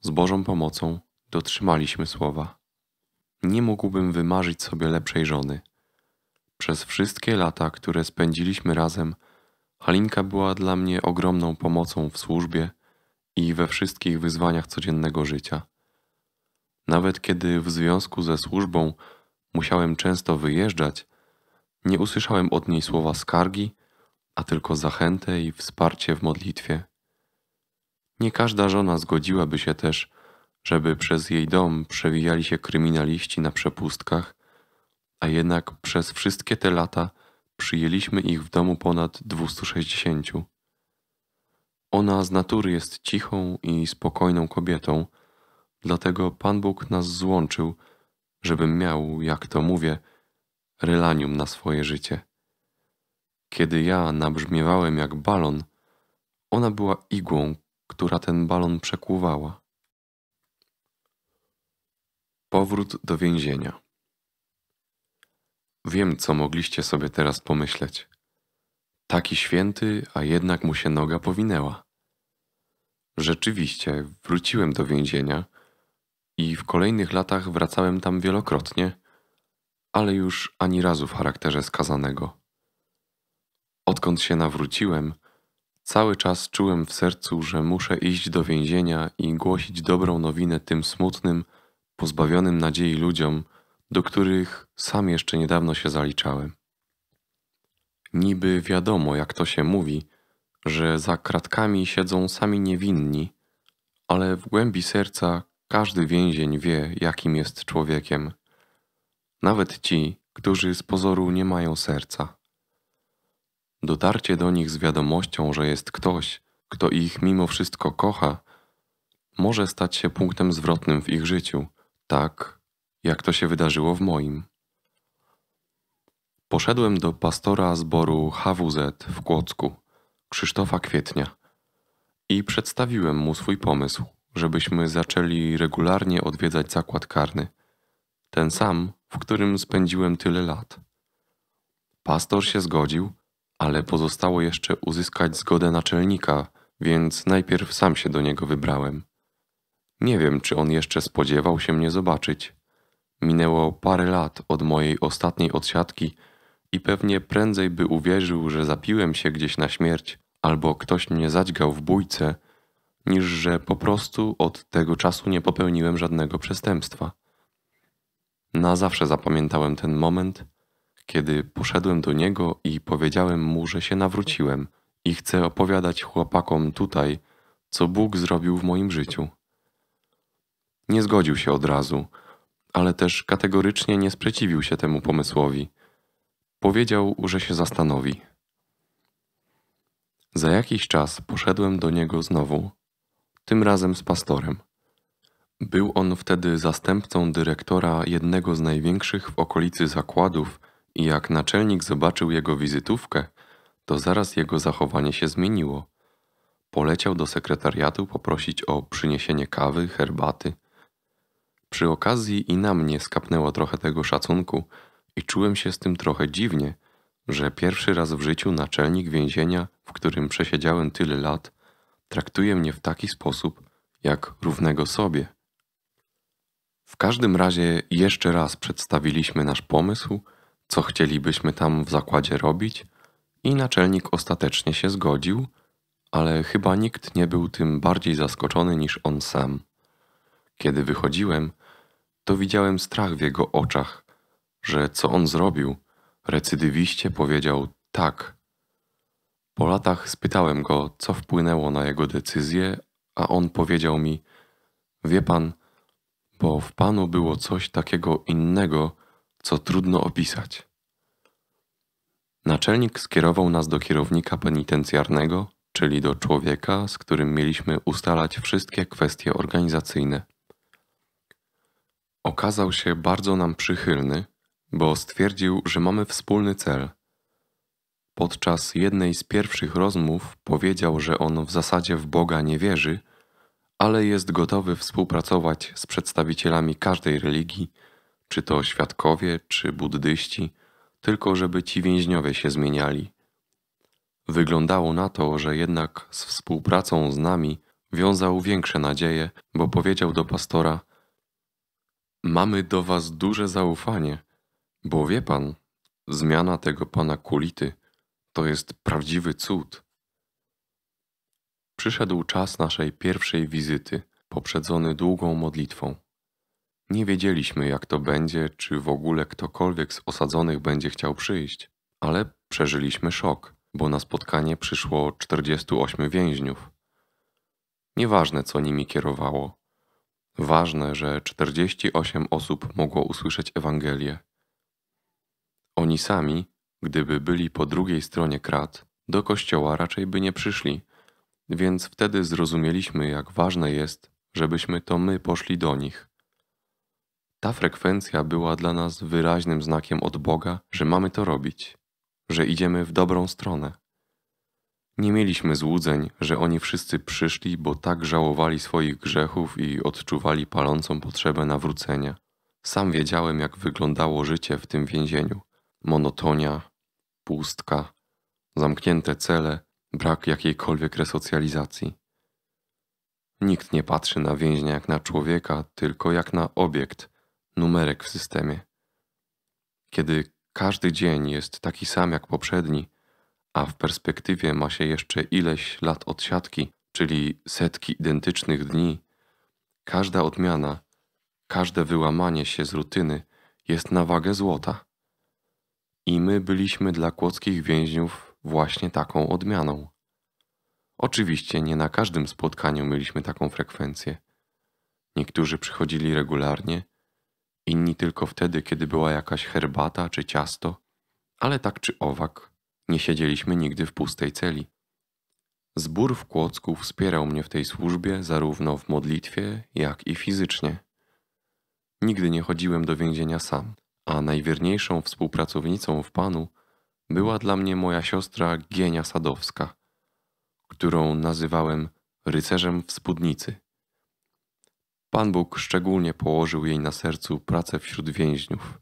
Z Bożą pomocą dotrzymaliśmy słowa. Nie mógłbym wymarzyć sobie lepszej żony. Przez wszystkie lata, które spędziliśmy razem, Halinka była dla mnie ogromną pomocą w służbie i we wszystkich wyzwaniach codziennego życia. Nawet kiedy w związku ze służbą musiałem często wyjeżdżać, nie usłyszałem od niej słowa skargi, a tylko zachętę i wsparcie w modlitwie. Nie każda żona zgodziłaby się też, żeby przez jej dom przewijali się kryminaliści na przepustkach, a jednak przez wszystkie te lata przyjęliśmy ich w domu ponad 260. Ona z natury jest cichą i spokojną kobietą, Dlatego Pan Bóg nas złączył, żebym miał, jak to mówię, relanium na swoje życie. Kiedy ja nabrzmiewałem jak balon, ona była igłą, która ten balon przekłuwała. Powrót do więzienia. Wiem, co mogliście sobie teraz pomyśleć. Taki święty, a jednak mu się noga powinęła. Rzeczywiście, wróciłem do więzienia i w kolejnych latach wracałem tam wielokrotnie, ale już ani razu w charakterze skazanego. Odkąd się nawróciłem, cały czas czułem w sercu, że muszę iść do więzienia i głosić dobrą nowinę tym smutnym, pozbawionym nadziei ludziom, do których sam jeszcze niedawno się zaliczałem. Niby wiadomo, jak to się mówi, że za kratkami siedzą sami niewinni, ale w głębi serca każdy więzień wie, jakim jest człowiekiem. Nawet ci, którzy z pozoru nie mają serca. Dotarcie do nich z wiadomością, że jest ktoś, kto ich mimo wszystko kocha, może stać się punktem zwrotnym w ich życiu, tak jak to się wydarzyło w moim. Poszedłem do pastora zboru HWZ w Kłodzku, Krzysztofa Kwietnia, i przedstawiłem mu swój pomysł żebyśmy zaczęli regularnie odwiedzać zakład karny, ten sam, w którym spędziłem tyle lat. Pastor się zgodził, ale pozostało jeszcze uzyskać zgodę naczelnika, więc najpierw sam się do niego wybrałem. Nie wiem, czy on jeszcze spodziewał się mnie zobaczyć. Minęło parę lat od mojej ostatniej odsiadki i pewnie prędzej by uwierzył, że zapiłem się gdzieś na śmierć albo ktoś mnie zadźgał w bójce, niż że po prostu od tego czasu nie popełniłem żadnego przestępstwa. Na zawsze zapamiętałem ten moment, kiedy poszedłem do niego i powiedziałem mu, że się nawróciłem i chcę opowiadać chłopakom tutaj, co Bóg zrobił w moim życiu. Nie zgodził się od razu, ale też kategorycznie nie sprzeciwił się temu pomysłowi. Powiedział, że się zastanowi. Za jakiś czas poszedłem do niego znowu tym razem z pastorem. Był on wtedy zastępcą dyrektora jednego z największych w okolicy zakładów i jak naczelnik zobaczył jego wizytówkę, to zaraz jego zachowanie się zmieniło. Poleciał do sekretariatu poprosić o przyniesienie kawy, herbaty. Przy okazji i na mnie skapnęło trochę tego szacunku i czułem się z tym trochę dziwnie, że pierwszy raz w życiu naczelnik więzienia, w którym przesiedziałem tyle lat, traktuje mnie w taki sposób, jak równego sobie. W każdym razie jeszcze raz przedstawiliśmy nasz pomysł, co chcielibyśmy tam w zakładzie robić, i naczelnik ostatecznie się zgodził, ale chyba nikt nie był tym bardziej zaskoczony niż on sam. Kiedy wychodziłem, to widziałem strach w jego oczach, że co on zrobił, recydywiście powiedział tak po latach spytałem go, co wpłynęło na jego decyzję, a on powiedział mi: Wie pan, bo w panu było coś takiego innego, co trudno opisać. Naczelnik skierował nas do kierownika penitencjarnego, czyli do człowieka, z którym mieliśmy ustalać wszystkie kwestie organizacyjne. Okazał się bardzo nam przychylny, bo stwierdził, że mamy wspólny cel Podczas jednej z pierwszych rozmów powiedział, że on w zasadzie w Boga nie wierzy, ale jest gotowy współpracować z przedstawicielami każdej religii, czy to świadkowie, czy buddyści, tylko żeby ci więźniowie się zmieniali. Wyglądało na to, że jednak z współpracą z nami wiązał większe nadzieje, bo powiedział do pastora: Mamy do was duże zaufanie, bo wie pan, zmiana tego pana kulity to jest prawdziwy cud. Przyszedł czas naszej pierwszej wizyty, poprzedzony długą modlitwą. Nie wiedzieliśmy, jak to będzie, czy w ogóle ktokolwiek z osadzonych będzie chciał przyjść, ale przeżyliśmy szok, bo na spotkanie przyszło 48 więźniów. Nieważne, co nimi kierowało. Ważne, że 48 osób mogło usłyszeć Ewangelię. Oni sami Gdyby byli po drugiej stronie krat, do kościoła raczej by nie przyszli, więc wtedy zrozumieliśmy, jak ważne jest, żebyśmy to my poszli do nich. Ta frekwencja była dla nas wyraźnym znakiem od Boga, że mamy to robić, że idziemy w dobrą stronę. Nie mieliśmy złudzeń, że oni wszyscy przyszli, bo tak żałowali swoich grzechów i odczuwali palącą potrzebę nawrócenia. Sam wiedziałem, jak wyglądało życie w tym więzieniu monotonia, pustka, zamknięte cele, brak jakiejkolwiek resocjalizacji. Nikt nie patrzy na więźnia jak na człowieka, tylko jak na obiekt, numerek w systemie. Kiedy każdy dzień jest taki sam jak poprzedni, a w perspektywie ma się jeszcze ileś lat odsiadki, czyli setki identycznych dni, każda odmiana, każde wyłamanie się z rutyny jest na wagę złota. I my byliśmy dla kłodzkich więźniów właśnie taką odmianą. Oczywiście nie na każdym spotkaniu mieliśmy taką frekwencję. Niektórzy przychodzili regularnie, inni tylko wtedy, kiedy była jakaś herbata czy ciasto, ale tak czy owak nie siedzieliśmy nigdy w pustej celi. Zbór w Kłodzku wspierał mnie w tej służbie zarówno w modlitwie, jak i fizycznie. Nigdy nie chodziłem do więzienia sam a najwierniejszą współpracownicą w Panu była dla mnie moja siostra Gienia Sadowska, którą nazywałem rycerzem w spódnicy. Pan Bóg szczególnie położył jej na sercu pracę wśród więźniów.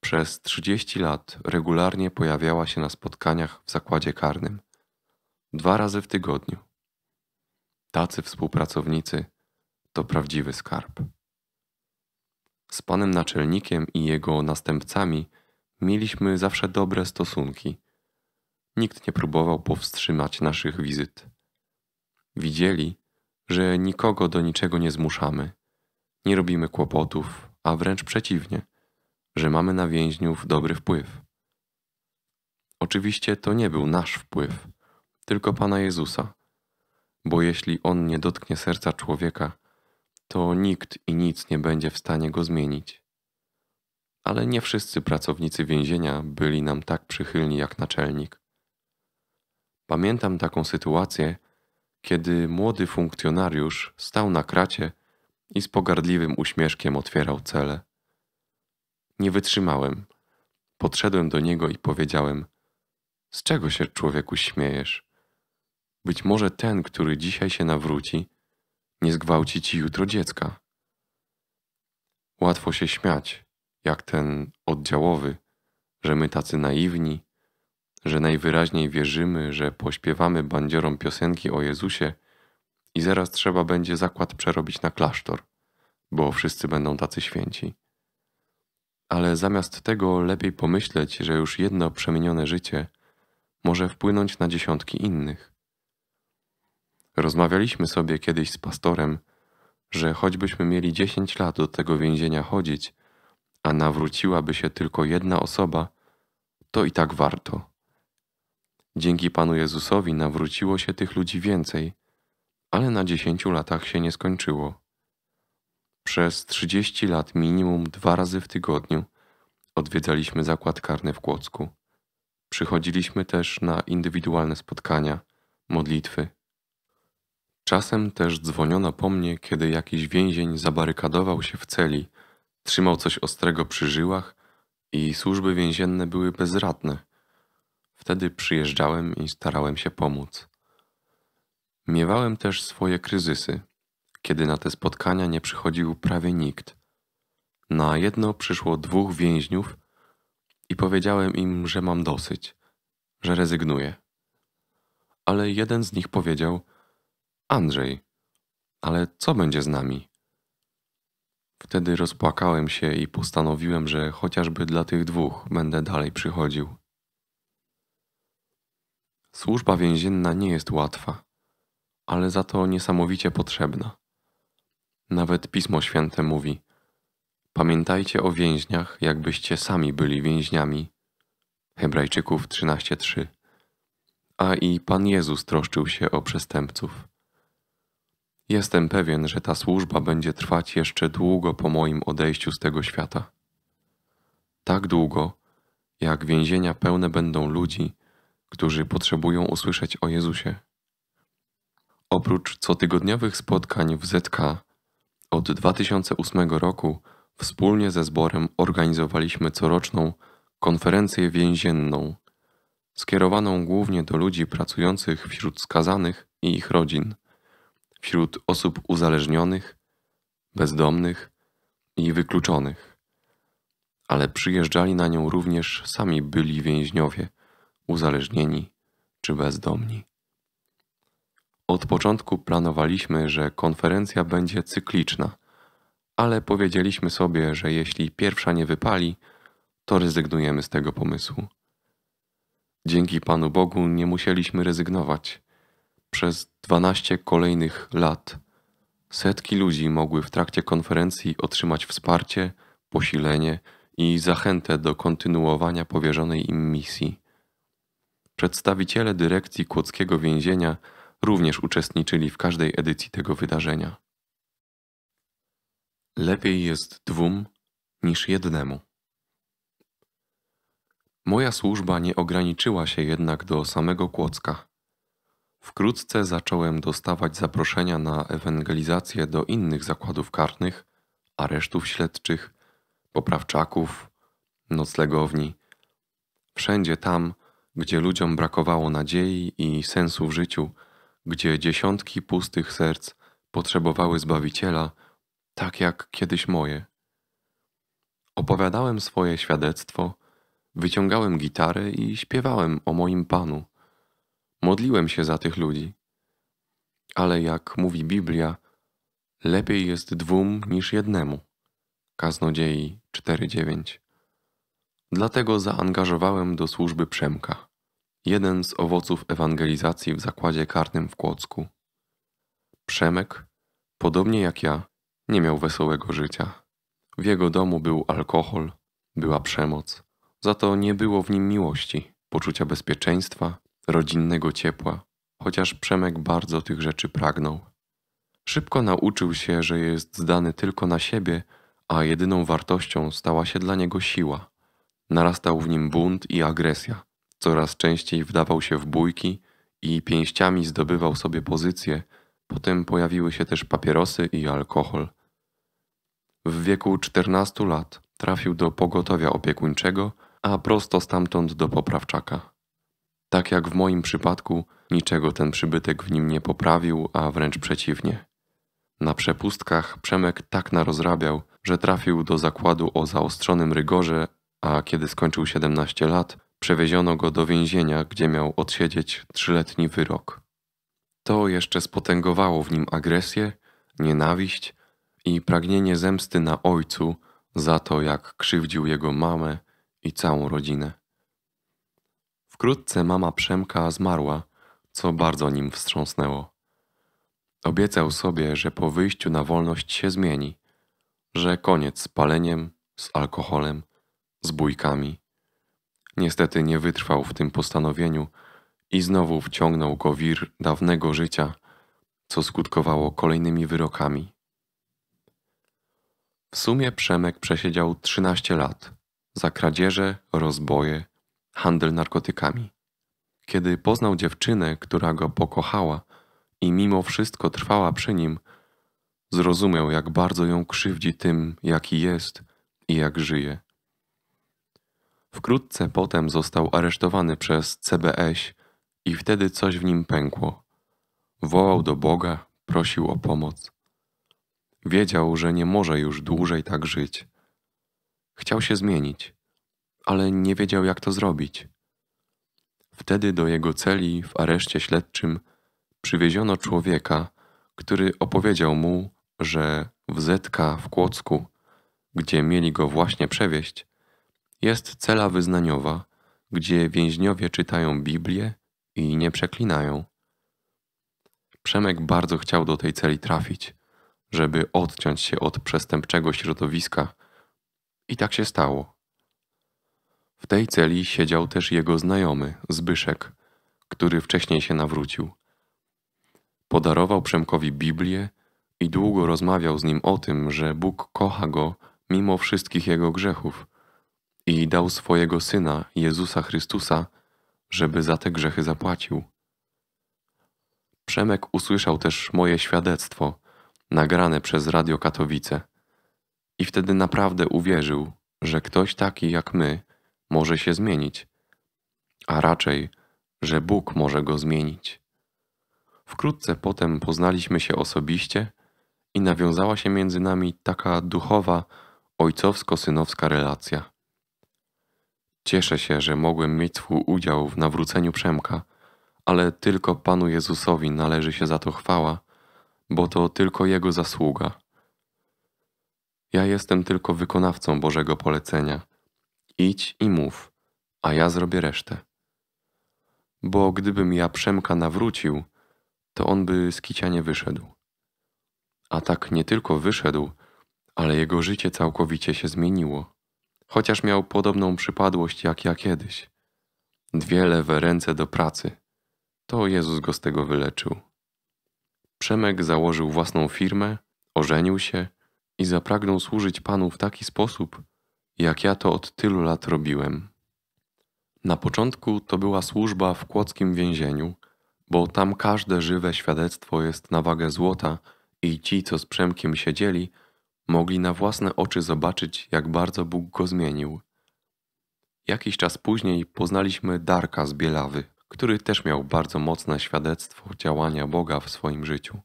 Przez 30 lat regularnie pojawiała się na spotkaniach w zakładzie karnym, dwa razy w tygodniu. Tacy współpracownicy to prawdziwy skarb. Z panem naczelnikiem i jego następcami mieliśmy zawsze dobre stosunki. Nikt nie próbował powstrzymać naszych wizyt. Widzieli, że nikogo do niczego nie zmuszamy, nie robimy kłopotów, a wręcz przeciwnie, że mamy na więźniów dobry wpływ. Oczywiście to nie był nasz wpływ, tylko Pana Jezusa, bo jeśli On nie dotknie serca człowieka, to nikt i nic nie będzie w stanie go zmienić. Ale nie wszyscy pracownicy więzienia byli nam tak przychylni jak naczelnik. Pamiętam taką sytuację, kiedy młody funkcjonariusz stał na kracie i z pogardliwym uśmieszkiem otwierał cele. Nie wytrzymałem. Podszedłem do niego i powiedziałem: Z czego się człowieku śmiejesz? Być może ten, który dzisiaj się nawróci, nie zgwałci ci jutro dziecka. Łatwo się śmiać, jak ten oddziałowy, że my tacy naiwni, że najwyraźniej wierzymy, że pośpiewamy bandziorom piosenki o Jezusie i zaraz trzeba będzie zakład przerobić na klasztor, bo wszyscy będą tacy święci. Ale zamiast tego lepiej pomyśleć, że już jedno przemienione życie może wpłynąć na dziesiątki innych. Rozmawialiśmy sobie kiedyś z pastorem, że choćbyśmy mieli 10 lat do tego więzienia chodzić, a nawróciłaby się tylko jedna osoba, to i tak warto. Dzięki Panu Jezusowi nawróciło się tych ludzi więcej, ale na 10 latach się nie skończyło. Przez 30 lat minimum dwa razy w tygodniu odwiedzaliśmy zakład karny w Kłodzku. Przychodziliśmy też na indywidualne spotkania, modlitwy. Czasem też dzwoniono po mnie, kiedy jakiś więzień zabarykadował się w celi, trzymał coś ostrego przy żyłach i służby więzienne były bezradne. Wtedy przyjeżdżałem i starałem się pomóc. Miewałem też swoje kryzysy, kiedy na te spotkania nie przychodził prawie nikt. Na jedno przyszło dwóch więźniów i powiedziałem im, że mam dosyć, że rezygnuję. Ale jeden z nich powiedział, Andrzej, ale co będzie z nami? Wtedy rozpłakałem się i postanowiłem, że chociażby dla tych dwóch będę dalej przychodził. Służba więzienna nie jest łatwa, ale za to niesamowicie potrzebna. Nawet Pismo Święte mówi: Pamiętajcie o więźniach, jakbyście sami byli więźniami. Hebrajczyków 13:3. A i Pan Jezus troszczył się o przestępców. Jestem pewien, że ta służba będzie trwać jeszcze długo po moim odejściu z tego świata. Tak długo, jak więzienia pełne będą ludzi, którzy potrzebują usłyszeć o Jezusie. Oprócz cotygodniowych spotkań w ZK, od 2008 roku wspólnie ze zborem organizowaliśmy coroczną konferencję więzienną, skierowaną głównie do ludzi pracujących wśród skazanych i ich rodzin – wśród osób uzależnionych, bezdomnych i wykluczonych. Ale przyjeżdżali na nią również sami byli więźniowie, uzależnieni czy bezdomni. Od początku planowaliśmy, że konferencja będzie cykliczna, ale powiedzieliśmy sobie, że jeśli pierwsza nie wypali, to rezygnujemy z tego pomysłu. Dzięki Panu Bogu nie musieliśmy rezygnować przez 12 kolejnych lat. Setki ludzi mogły w trakcie konferencji otrzymać wsparcie, posilenie i zachętę do kontynuowania powierzonej im misji. Przedstawiciele dyrekcji kłodzkiego więzienia również uczestniczyli w każdej edycji tego wydarzenia. Lepiej jest dwóm niż jednemu. Moja służba nie ograniczyła się jednak do samego Kłodzka. Wkrótce zacząłem dostawać zaproszenia na ewangelizację do innych zakładów karnych, aresztów śledczych, poprawczaków, noclegowni. Wszędzie tam, gdzie ludziom brakowało nadziei i sensu w życiu, gdzie dziesiątki pustych serc potrzebowały Zbawiciela, tak jak kiedyś moje. Opowiadałem swoje świadectwo, wyciągałem gitary i śpiewałem o moim Panu – Modliłem się za tych ludzi. Ale jak mówi Biblia, lepiej jest dwóm niż jednemu. Kaznodziei 4:9. Dlatego zaangażowałem do służby Przemka, jeden z owoców ewangelizacji w zakładzie karnym w Kłodzku. Przemek, podobnie jak ja, nie miał wesołego życia. W jego domu był alkohol, była przemoc, za to nie było w nim miłości, poczucia bezpieczeństwa rodzinnego ciepła, chociaż Przemek bardzo tych rzeczy pragnął. Szybko nauczył się, że jest zdany tylko na siebie, a jedyną wartością stała się dla niego siła. Narastał w nim bunt i agresja. Coraz częściej wdawał się w bójki i pięściami zdobywał sobie pozycje. Potem pojawiły się też papierosy i alkohol. W wieku 14 lat trafił do pogotowia opiekuńczego, a prosto stamtąd do poprawczaka. Tak jak w moim przypadku, niczego ten przybytek w nim nie poprawił, a wręcz przeciwnie. Na przepustkach Przemek tak narozrabiał, że trafił do zakładu o zaostrzonym rygorze, a kiedy skończył 17 lat, przewieziono go do więzienia, gdzie miał odsiedzieć trzyletni wyrok. To jeszcze spotęgowało w nim agresję, nienawiść i pragnienie zemsty na ojcu za to, jak krzywdził jego mamę i całą rodzinę. Wkrótce mama Przemka zmarła, co bardzo nim wstrząsnęło. Obiecał sobie, że po wyjściu na wolność się zmieni, że koniec z paleniem, z alkoholem, z bójkami. Niestety nie wytrwał w tym postanowieniu i znowu wciągnął go wir dawnego życia, co skutkowało kolejnymi wyrokami. W sumie Przemek przesiedział 13 lat za kradzieże, rozboje, handel narkotykami. Kiedy poznał dziewczynę, która go pokochała i mimo wszystko trwała przy nim, zrozumiał, jak bardzo ją krzywdzi tym, jaki jest i jak żyje. Wkrótce potem został aresztowany przez CBS i wtedy coś w nim pękło. Wołał do Boga, prosił o pomoc. Wiedział, że nie może już dłużej tak żyć. Chciał się zmienić ale nie wiedział, jak to zrobić. Wtedy do jego celi w areszcie śledczym przywieziono człowieka, który opowiedział mu, że w Zetka w Kłodzku, gdzie mieli go właśnie przewieźć, jest cela wyznaniowa, gdzie więźniowie czytają Biblię i nie przeklinają. Przemek bardzo chciał do tej celi trafić, żeby odciąć się od przestępczego środowiska, i tak się stało. W tej celi siedział też jego znajomy, Zbyszek, który wcześniej się nawrócił. Podarował Przemkowi Biblię i długo rozmawiał z nim o tym, że Bóg kocha go mimo wszystkich jego grzechów i dał swojego Syna, Jezusa Chrystusa, żeby za te grzechy zapłacił. Przemek usłyszał też moje świadectwo, nagrane przez Radio Katowice. I wtedy naprawdę uwierzył, że ktoś taki jak my może się zmienić, a raczej, że Bóg może go zmienić. Wkrótce potem poznaliśmy się osobiście i nawiązała się między nami taka duchowa, ojcowsko-synowska relacja. Cieszę się, że mogłem mieć swój udział w nawróceniu Przemka, ale tylko Panu Jezusowi należy się za to chwała, bo to tylko Jego zasługa. Ja jestem tylko wykonawcą Bożego polecenia – Idź i mów, a ja zrobię resztę. Bo gdybym ja Przemka nawrócił, to on by z kicia nie wyszedł. A tak nie tylko wyszedł, ale jego życie całkowicie się zmieniło. Chociaż miał podobną przypadłość jak ja kiedyś. Dwie lewe ręce do pracy. To Jezus go z tego wyleczył. Przemek założył własną firmę, ożenił się i zapragnął służyć Panu w taki sposób, jak ja to od tylu lat robiłem. Na początku to była służba w kłodzkim więzieniu, bo tam każde żywe świadectwo jest na wagę złota i ci, co z Przemkiem siedzieli, mogli na własne oczy zobaczyć, jak bardzo Bóg go zmienił. Jakiś czas później poznaliśmy Darka z Bielawy, który też miał bardzo mocne świadectwo działania Boga w swoim życiu.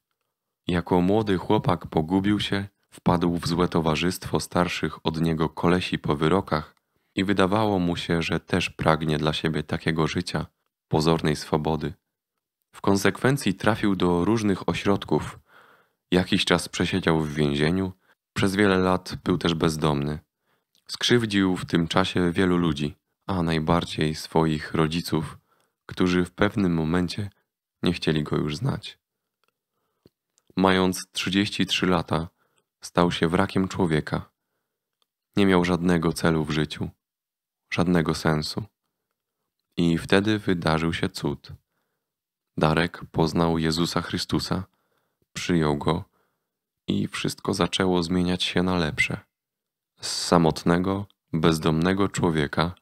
Jako młody chłopak pogubił się Wpadł w złe towarzystwo starszych od niego kolesi po wyrokach i wydawało mu się, że też pragnie dla siebie takiego życia, pozornej swobody. W konsekwencji trafił do różnych ośrodków. Jakiś czas przesiedział w więzieniu, przez wiele lat był też bezdomny. Skrzywdził w tym czasie wielu ludzi, a najbardziej swoich rodziców, którzy w pewnym momencie nie chcieli go już znać. Mając 33 lata, Stał się wrakiem człowieka. Nie miał żadnego celu w życiu, żadnego sensu. I wtedy wydarzył się cud. Darek poznał Jezusa Chrystusa, przyjął go i wszystko zaczęło zmieniać się na lepsze. Z samotnego, bezdomnego człowieka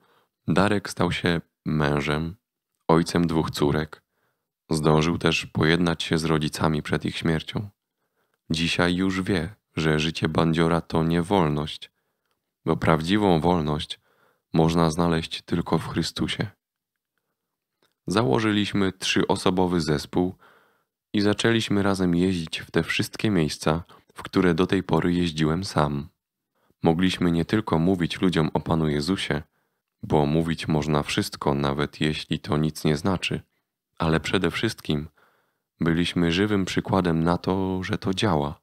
Darek stał się mężem, ojcem dwóch córek. Zdążył też pojednać się z rodzicami przed ich śmiercią. Dzisiaj już wie, że życie bandziora to nie wolność, bo prawdziwą wolność można znaleźć tylko w Chrystusie. Założyliśmy trzyosobowy zespół i zaczęliśmy razem jeździć w te wszystkie miejsca, w które do tej pory jeździłem sam. Mogliśmy nie tylko mówić ludziom o Panu Jezusie, bo mówić można wszystko, nawet jeśli to nic nie znaczy, ale przede wszystkim byliśmy żywym przykładem na to, że to działa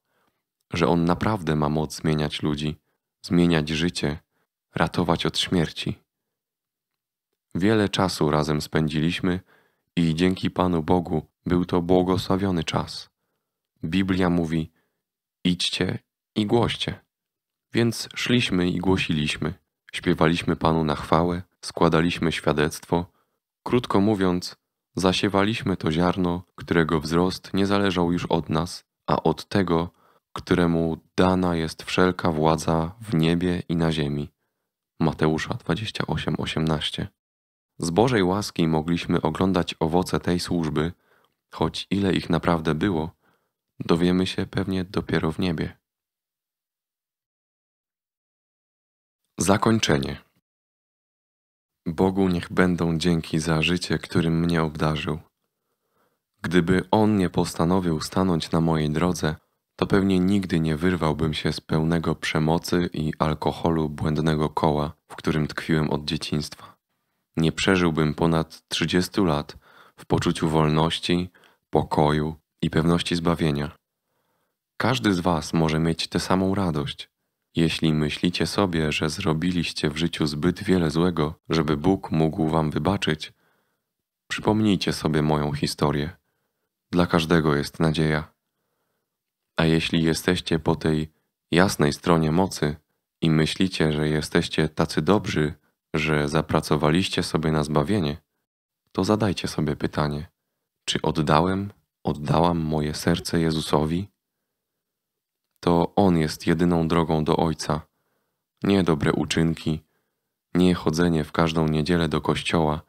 że On naprawdę ma moc zmieniać ludzi, zmieniać życie, ratować od śmierci. Wiele czasu razem spędziliśmy i dzięki Panu Bogu był to błogosławiony czas. Biblia mówi: idźcie i głoście. Więc szliśmy i głosiliśmy, śpiewaliśmy Panu na chwałę, składaliśmy świadectwo. Krótko mówiąc, zasiewaliśmy to ziarno, którego wzrost nie zależał już od nas, a od tego, któremu dana jest wszelka władza w niebie i na ziemi. Mateusza 28:18. Z Bożej łaski mogliśmy oglądać owoce tej służby, choć ile ich naprawdę było, dowiemy się pewnie dopiero w niebie. Zakończenie. Bogu niech będą dzięki za życie, którym mnie obdarzył. Gdyby On nie postanowił stanąć na mojej drodze, to pewnie nigdy nie wyrwałbym się z pełnego przemocy i alkoholu błędnego koła, w którym tkwiłem od dzieciństwa. Nie przeżyłbym ponad 30 lat w poczuciu wolności, pokoju i pewności zbawienia. Każdy z Was może mieć tę samą radość. Jeśli myślicie sobie, że zrobiliście w życiu zbyt wiele złego, żeby Bóg mógł Wam wybaczyć, przypomnijcie sobie moją historię. Dla każdego jest nadzieja. A jeśli jesteście po tej jasnej stronie mocy i myślicie, że jesteście tacy dobrzy, że zapracowaliście sobie na zbawienie, to zadajcie sobie pytanie: czy oddałem, oddałam moje serce Jezusowi? To On jest jedyną drogą do Ojca, nie dobre uczynki, nie chodzenie w każdą niedzielę do kościoła,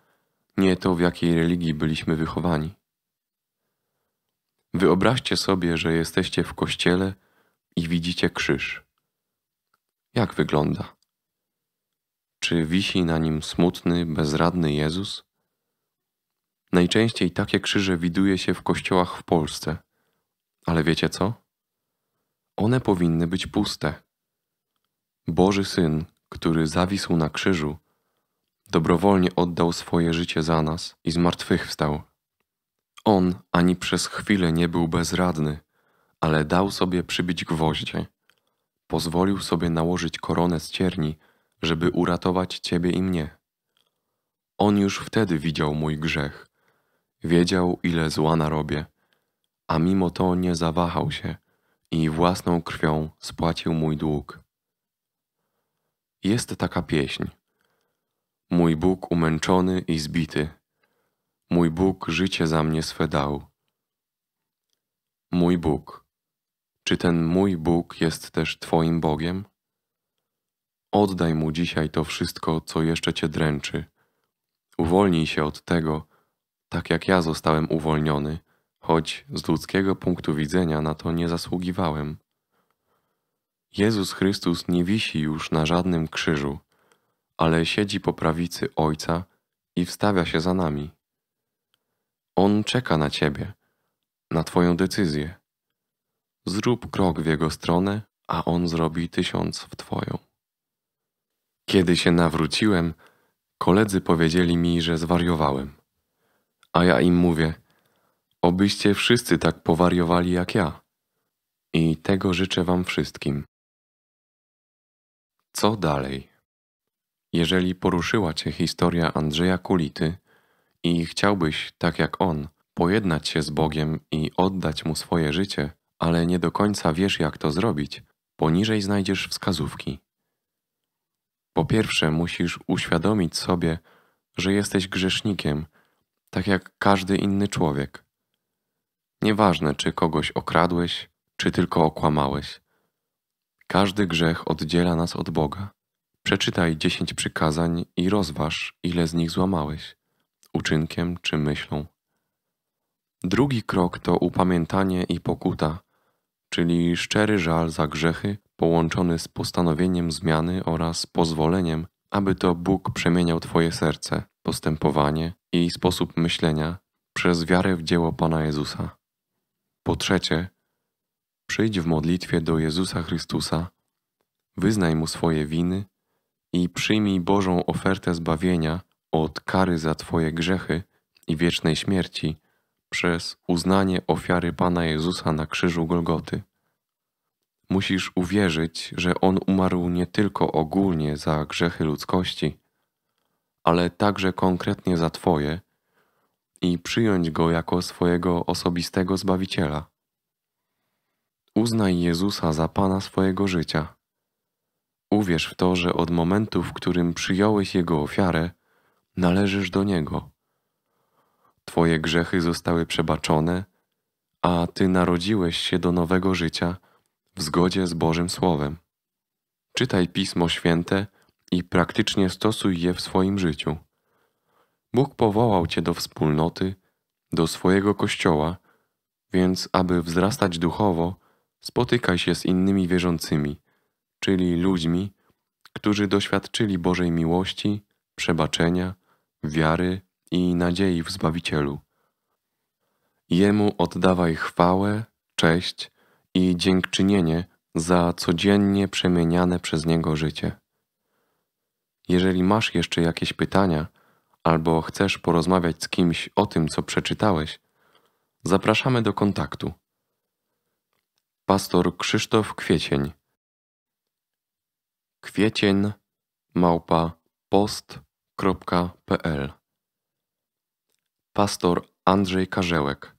nie to, w jakiej religii byliśmy wychowani. Wyobraźcie sobie, że jesteście w kościele i widzicie krzyż. Jak wygląda? Czy wisi na nim smutny, bezradny Jezus? Najczęściej takie krzyże widuje się w kościołach w Polsce. Ale wiecie co? One powinny być puste. Boży Syn, który zawisł na krzyżu, dobrowolnie oddał swoje życie za nas i zmartwychwstał. On ani przez chwilę nie był bezradny, ale dał sobie przybić gwoździe. Pozwolił sobie nałożyć koronę z cierni, żeby uratować ciebie i mnie. On już wtedy widział mój grzech. Wiedział, ile zła narobię, a mimo to nie zawahał się i własną krwią spłacił mój dług. Jest taka pieśń. Mój Bóg umęczony i zbity – Mój Bóg życie za mnie swe dał. Mój Bóg, czy ten mój Bóg jest też Twoim Bogiem? Oddaj mu dzisiaj to wszystko, co jeszcze Cię dręczy. Uwolnij się od tego, tak jak ja zostałem uwolniony, choć z ludzkiego punktu widzenia na to nie zasługiwałem. Jezus Chrystus nie wisi już na żadnym krzyżu, ale siedzi po prawicy Ojca i wstawia się za nami. On czeka na ciebie, na twoją decyzję. Zrób krok w jego stronę, a on zrobi tysiąc w twoją. Kiedy się nawróciłem, koledzy powiedzieli mi, że zwariowałem. A ja im mówię, obyście wszyscy tak powariowali jak ja. I tego życzę wam wszystkim. Co dalej? Jeżeli poruszyła cię historia Andrzeja Kulity, i chciałbyś, tak jak on, pojednać się z Bogiem i oddać mu swoje życie, ale nie do końca wiesz, jak to zrobić, poniżej znajdziesz wskazówki. Po pierwsze, musisz uświadomić sobie, że jesteś grzesznikiem, tak jak każdy inny człowiek. Nieważne, czy kogoś okradłeś, czy tylko okłamałeś. Każdy grzech oddziela nas od Boga. Przeczytaj dziesięć przykazań i rozważ, ile z nich złamałeś uczynkiem czy myślą. Drugi krok to upamiętanie i pokuta, czyli szczery żal za grzechy połączony z postanowieniem zmiany oraz pozwoleniem, aby to Bóg przemieniał Twoje serce, postępowanie i sposób myślenia przez wiarę w dzieło Pana Jezusa. Po trzecie, przyjdź w modlitwie do Jezusa Chrystusa, wyznaj Mu swoje winy i przyjmij Bożą ofertę zbawienia od kary za Twoje grzechy i wiecznej śmierci przez uznanie ofiary Pana Jezusa na krzyżu Golgoty. Musisz uwierzyć, że On umarł nie tylko ogólnie za grzechy ludzkości, ale także konkretnie za Twoje i przyjąć Go jako swojego osobistego Zbawiciela. Uznaj Jezusa za Pana swojego życia. Uwierz w to, że od momentu, w którym przyjąłeś Jego ofiarę, należysz do Niego. Twoje grzechy zostały przebaczone, a Ty narodziłeś się do nowego życia w zgodzie z Bożym Słowem. Czytaj Pismo Święte i praktycznie stosuj je w swoim życiu. Bóg powołał Cię do wspólnoty, do swojego Kościoła, więc aby wzrastać duchowo, spotykaj się z innymi wierzącymi, czyli ludźmi, którzy doświadczyli Bożej miłości, przebaczenia, wiary i nadziei w Zbawicielu. Jemu oddawaj chwałę, cześć i dziękczynienie za codziennie przemieniane przez Niego życie. Jeżeli masz jeszcze jakieś pytania albo chcesz porozmawiać z kimś o tym, co przeczytałeś, zapraszamy do kontaktu. Pastor Krzysztof Kwiecień. Kwiecień małpa post www.pastor.pl Pastor Andrzej Karzełek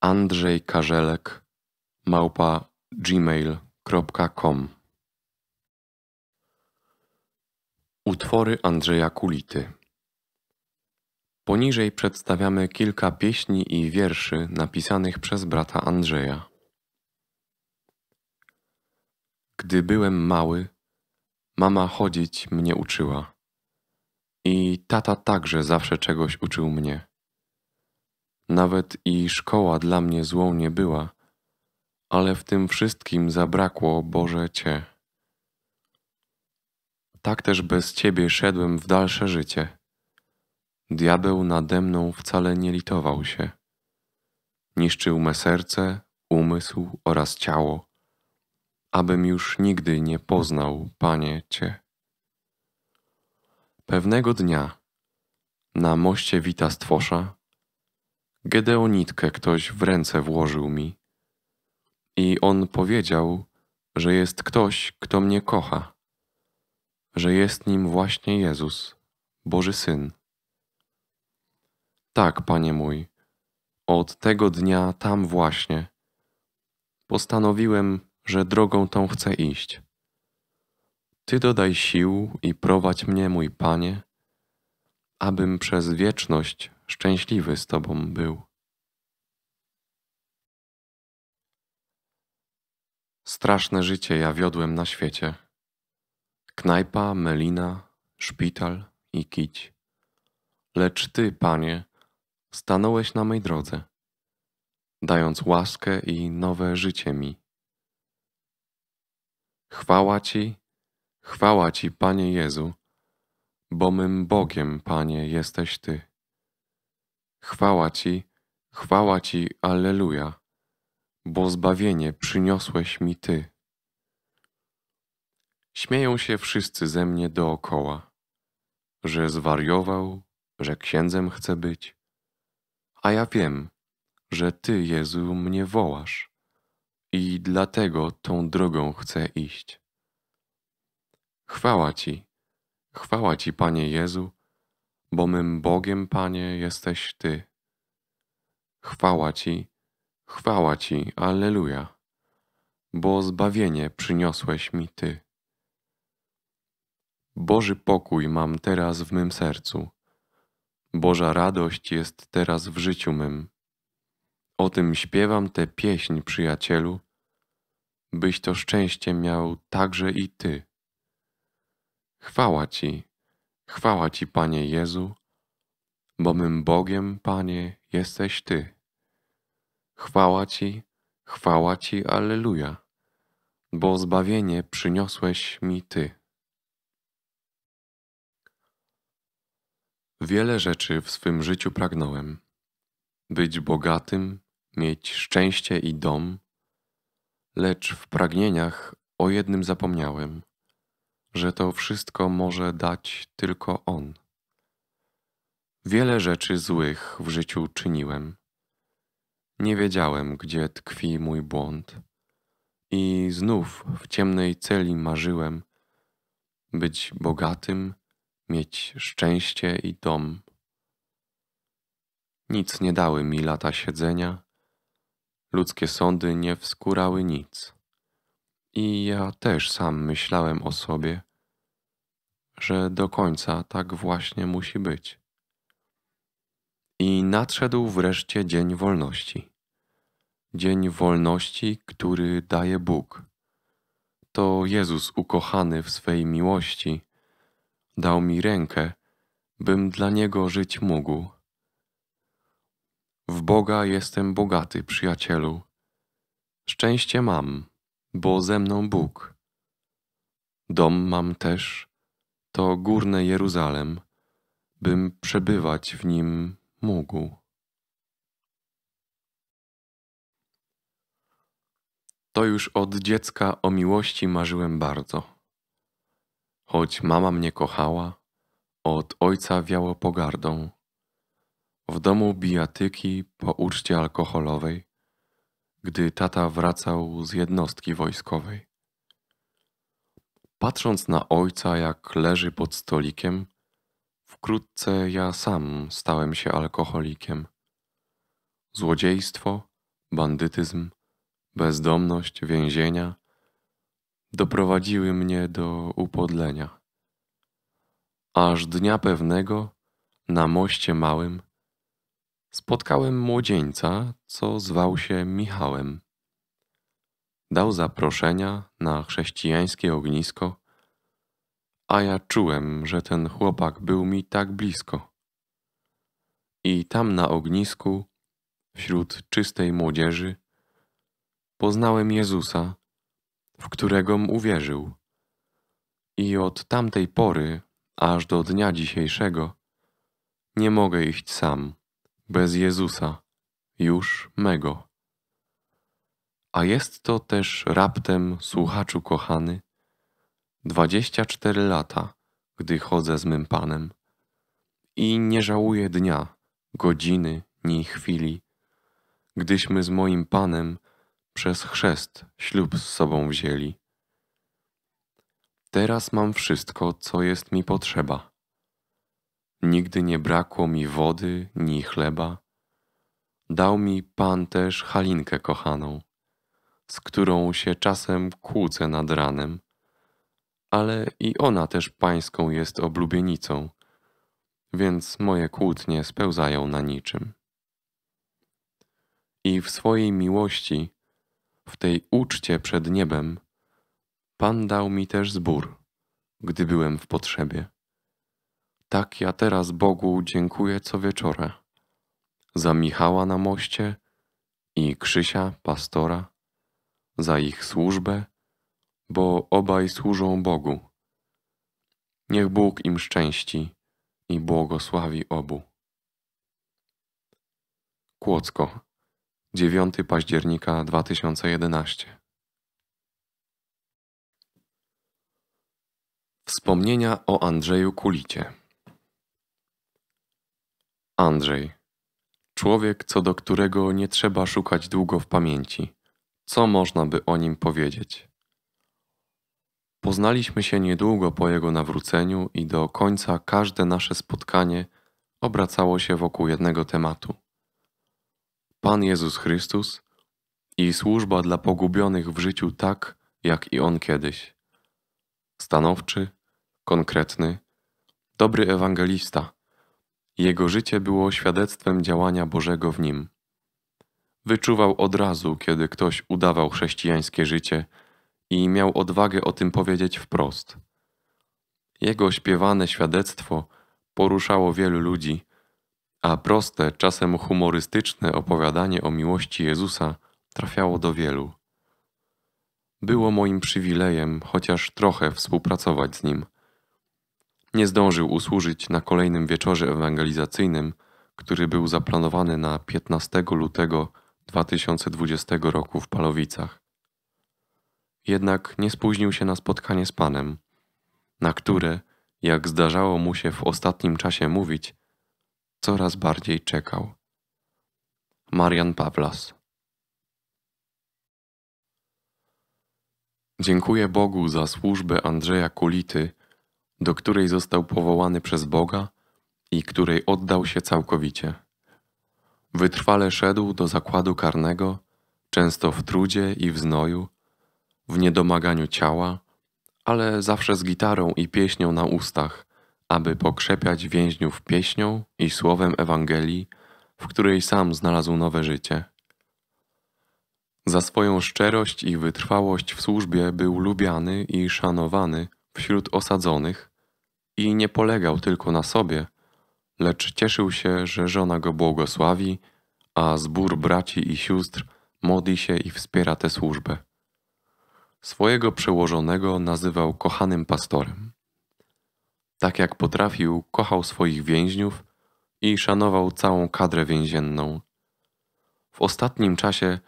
Andrzej Karzelek małpa gmail.com Utwory Andrzeja Kulity Poniżej przedstawiamy kilka pieśni i wierszy napisanych przez brata Andrzeja. Gdy byłem mały, mama chodzić mnie uczyła. I tata także zawsze czegoś uczył mnie. Nawet i szkoła dla mnie złą nie była, ale w tym wszystkim zabrakło, Boże, Cię. Tak też bez Ciebie szedłem w dalsze życie. Diabeł nade mną wcale nie litował się. Niszczył me serce, umysł oraz ciało, abym już nigdy nie poznał, Panie, Cię. Pewnego dnia na moście wita stwosza, Gedeonitkę ktoś w ręce włożył mi i on powiedział, że jest ktoś, kto mnie kocha, że jest nim właśnie Jezus, Boży Syn. Tak, Panie mój, od tego dnia tam właśnie postanowiłem, że drogą tą chcę iść. Ty dodaj sił i prowadź mnie, mój Panie, abym przez wieczność szczęśliwy z Tobą był. Straszne życie ja wiodłem na świecie. Knajpa, melina, szpital i kić. Lecz Ty, Panie, stanąłeś na mej drodze, dając łaskę i nowe życie mi. Chwała Ci Chwała Ci, Panie Jezu, bo mym Bogiem, Panie, jesteś Ty. Chwała Ci, chwała Ci, Alleluja, bo zbawienie przyniosłeś mi Ty. Śmieją się wszyscy ze mnie dookoła, że zwariował, że księdzem chce być. A ja wiem, że Ty, Jezu, mnie wołasz i dlatego tą drogą chcę iść. Chwała Ci, chwała Ci, Panie Jezu, bo mym Bogiem, Panie, jesteś Ty. Chwała Ci, chwała Ci, Alleluja, bo zbawienie przyniosłeś mi Ty. Boży pokój mam teraz w mym sercu. Boża radość jest teraz w życiu mym. O tym śpiewam tę pieśń, przyjacielu, byś to szczęście miał także i ty. Chwała Ci, chwała Ci, Panie Jezu, bo mym Bogiem, Panie, jesteś Ty. Chwała Ci, chwała Ci, Alleluja, bo zbawienie przyniosłeś mi Ty. Wiele rzeczy w swym życiu pragnąłem: być bogatym, mieć szczęście i dom, lecz w pragnieniach o jednym zapomniałem – że to wszystko może dać tylko On. Wiele rzeczy złych w życiu czyniłem. Nie wiedziałem, gdzie tkwi mój błąd, i znów w ciemnej celi marzyłem być bogatym, mieć szczęście i dom. Nic nie dały mi lata siedzenia, ludzkie sądy nie wskórały nic. I ja też sam myślałem o sobie, że do końca tak właśnie musi być. I nadszedł wreszcie dzień wolności. Dzień wolności, który daje Bóg. To Jezus ukochany w swej miłości dał mi rękę, bym dla Niego żyć mógł. W Boga jestem bogaty, przyjacielu. Szczęście mam, bo ze mną Bóg. Dom mam też, to górne Jeruzalem, bym przebywać w nim mógł. To już od dziecka o miłości marzyłem bardzo. Choć mama mnie kochała, od ojca wiało pogardą. W domu bijatyki po uczcie alkoholowej, gdy tata wracał z jednostki wojskowej. Patrząc na ojca, jak leży pod stolikiem, wkrótce ja sam stałem się alkoholikiem. Złodziejstwo, bandytyzm, bezdomność, więzienia doprowadziły mnie do upodlenia. Aż dnia pewnego na moście małym spotkałem młodzieńca, co zwał się Michałem dał zaproszenia na chrześcijańskie ognisko, a ja czułem, że ten chłopak był mi tak blisko. I tam na ognisku, wśród czystej młodzieży, poznałem Jezusa, w któregom uwierzył. I od tamtej pory, aż do dnia dzisiejszego, nie mogę iść sam, bez Jezusa, już mego. A jest to też raptem, słuchaczu kochany, dwadzieścia cztery lata, gdy chodzę z mym panem. I nie żałuję dnia, godziny, ni chwili, gdyśmy z moim panem przez chrzest ślub z sobą wzięli. Teraz mam wszystko, co jest mi potrzeba. Nigdy nie brakło mi wody ni chleba. Dał mi Pan też Halinkę kochaną z którą się czasem kłócę nad ranem, ale i ona też pańską jest oblubienicą, więc moje kłótnie spełzają na niczym. I w swojej miłości, w tej uczcie przed niebem, Pan dał mi też zbór, gdy byłem w potrzebie. Tak ja teraz Bogu dziękuję co wieczora. Za Michała na moście i Krzysia, pastora za ich służbę, bo obaj służą Bogu. Niech Bóg im szczęści i błogosławi obu. Kłodzko, 9 października 2011. Wspomnienia o Andrzeju Kulicie. Andrzej, człowiek, co do którego nie trzeba szukać długo w pamięci. Co można by o nim powiedzieć? Poznaliśmy się niedługo po jego nawróceniu i do końca każde nasze spotkanie obracało się wokół jednego tematu. Pan Jezus Chrystus i służba dla pogubionych w życiu tak, jak i on kiedyś. Stanowczy, konkretny, dobry ewangelista. Jego życie było świadectwem działania Bożego w nim. Wyczuwał od razu, kiedy ktoś udawał chrześcijańskie życie i miał odwagę o tym powiedzieć wprost. Jego śpiewane świadectwo poruszało wielu ludzi, a proste, czasem humorystyczne opowiadanie o miłości Jezusa trafiało do wielu. Było moim przywilejem chociaż trochę współpracować z nim. Nie zdążył usłużyć na kolejnym wieczorze ewangelizacyjnym, który był zaplanowany na 15 lutego 2020 roku w Palowicach. Jednak nie spóźnił się na spotkanie z Panem, na które, jak zdarzało mu się w ostatnim czasie mówić, coraz bardziej czekał. Marian Pawlas Dziękuję Bogu za służbę Andrzeja Kulity, do której został powołany przez Boga i której oddał się całkowicie. Wytrwale szedł do zakładu karnego, często w trudzie i w znoju, w niedomaganiu ciała, ale zawsze z gitarą i pieśnią na ustach, aby pokrzepiać więźniów pieśnią i słowem Ewangelii, w której sam znalazł nowe życie. Za swoją szczerość i wytrwałość w służbie był lubiany i szanowany wśród osadzonych i nie polegał tylko na sobie, lecz cieszył się, że żona go błogosławi, a zbór braci i sióstr modli się i wspiera tę służbę. Swojego przełożonego nazywał kochanym pastorem. Tak jak potrafił, kochał swoich więźniów i szanował całą kadrę więzienną. W ostatnim czasie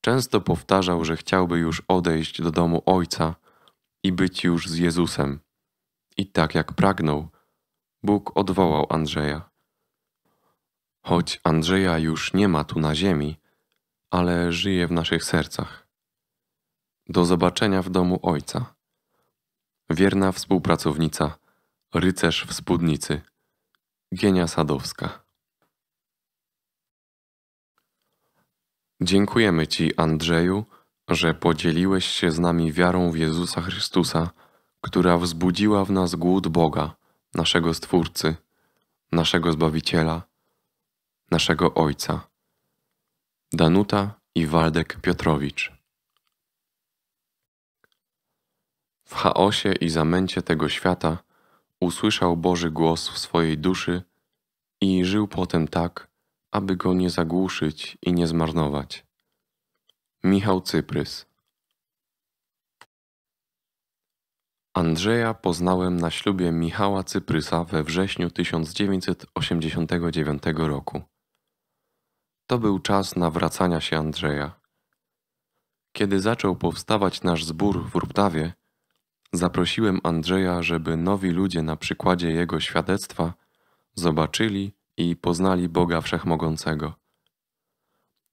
często powtarzał, że chciałby już odejść do domu ojca i być już z Jezusem. I tak jak pragnął, Bóg odwołał Andrzeja. Choć Andrzeja już nie ma tu na ziemi, ale żyje w naszych sercach. Do zobaczenia w domu Ojca. Wierna współpracownica, rycerz w spódnicy, Gienia Sadowska. Dziękujemy Ci, Andrzeju, że podzieliłeś się z nami wiarą w Jezusa Chrystusa, która wzbudziła w nas głód Boga naszego Stwórcy, naszego Zbawiciela, naszego Ojca. Danuta i Waldek Piotrowicz. W chaosie i zamęcie tego świata usłyszał Boży głos w swojej duszy i żył potem tak, aby go nie zagłuszyć i nie zmarnować. Michał Cyprys Andrzeja poznałem na ślubie Michała Cyprysa we wrześniu 1989 roku. To był czas nawracania się Andrzeja. Kiedy zaczął powstawać nasz zbór w Ruptawie, zaprosiłem Andrzeja, żeby nowi ludzie na przykładzie jego świadectwa zobaczyli i poznali Boga Wszechmogącego.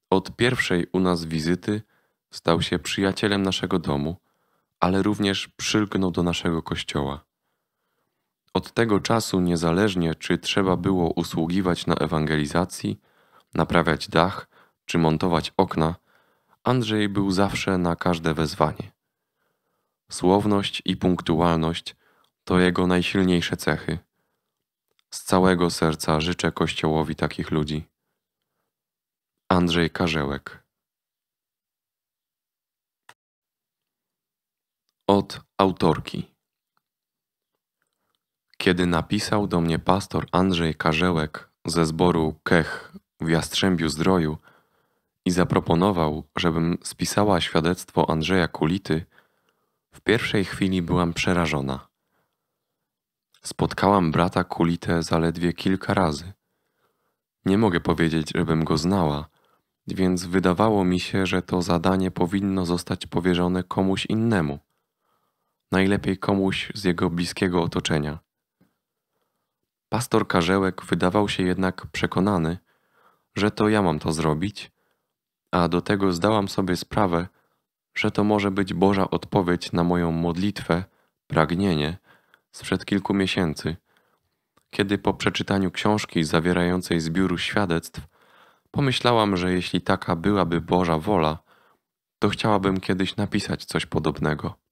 Od pierwszej u nas wizyty stał się przyjacielem naszego domu – ale również przylgnął do naszego Kościoła. Od tego czasu, niezależnie czy trzeba było usługiwać na ewangelizacji, naprawiać dach czy montować okna, Andrzej był zawsze na każde wezwanie. Słowność i punktualność to jego najsilniejsze cechy. Z całego serca życzę Kościołowi takich ludzi. Andrzej Karzełek Od autorki. Kiedy napisał do mnie pastor Andrzej Karzełek ze zboru Kech w Jastrzębiu Zdroju i zaproponował, żebym spisała świadectwo Andrzeja Kulity, w pierwszej chwili byłam przerażona. Spotkałam brata Kulite zaledwie kilka razy. Nie mogę powiedzieć, żebym go znała, więc wydawało mi się, że to zadanie powinno zostać powierzone komuś innemu – najlepiej komuś z jego bliskiego otoczenia. Pastor Karzełek wydawał się jednak przekonany, że to ja mam to zrobić, a do tego zdałam sobie sprawę, że to może być Boża odpowiedź na moją modlitwę, pragnienie sprzed kilku miesięcy, kiedy po przeczytaniu książki zawierającej zbiór świadectw pomyślałam, że jeśli taka byłaby Boża wola, to chciałabym kiedyś napisać coś podobnego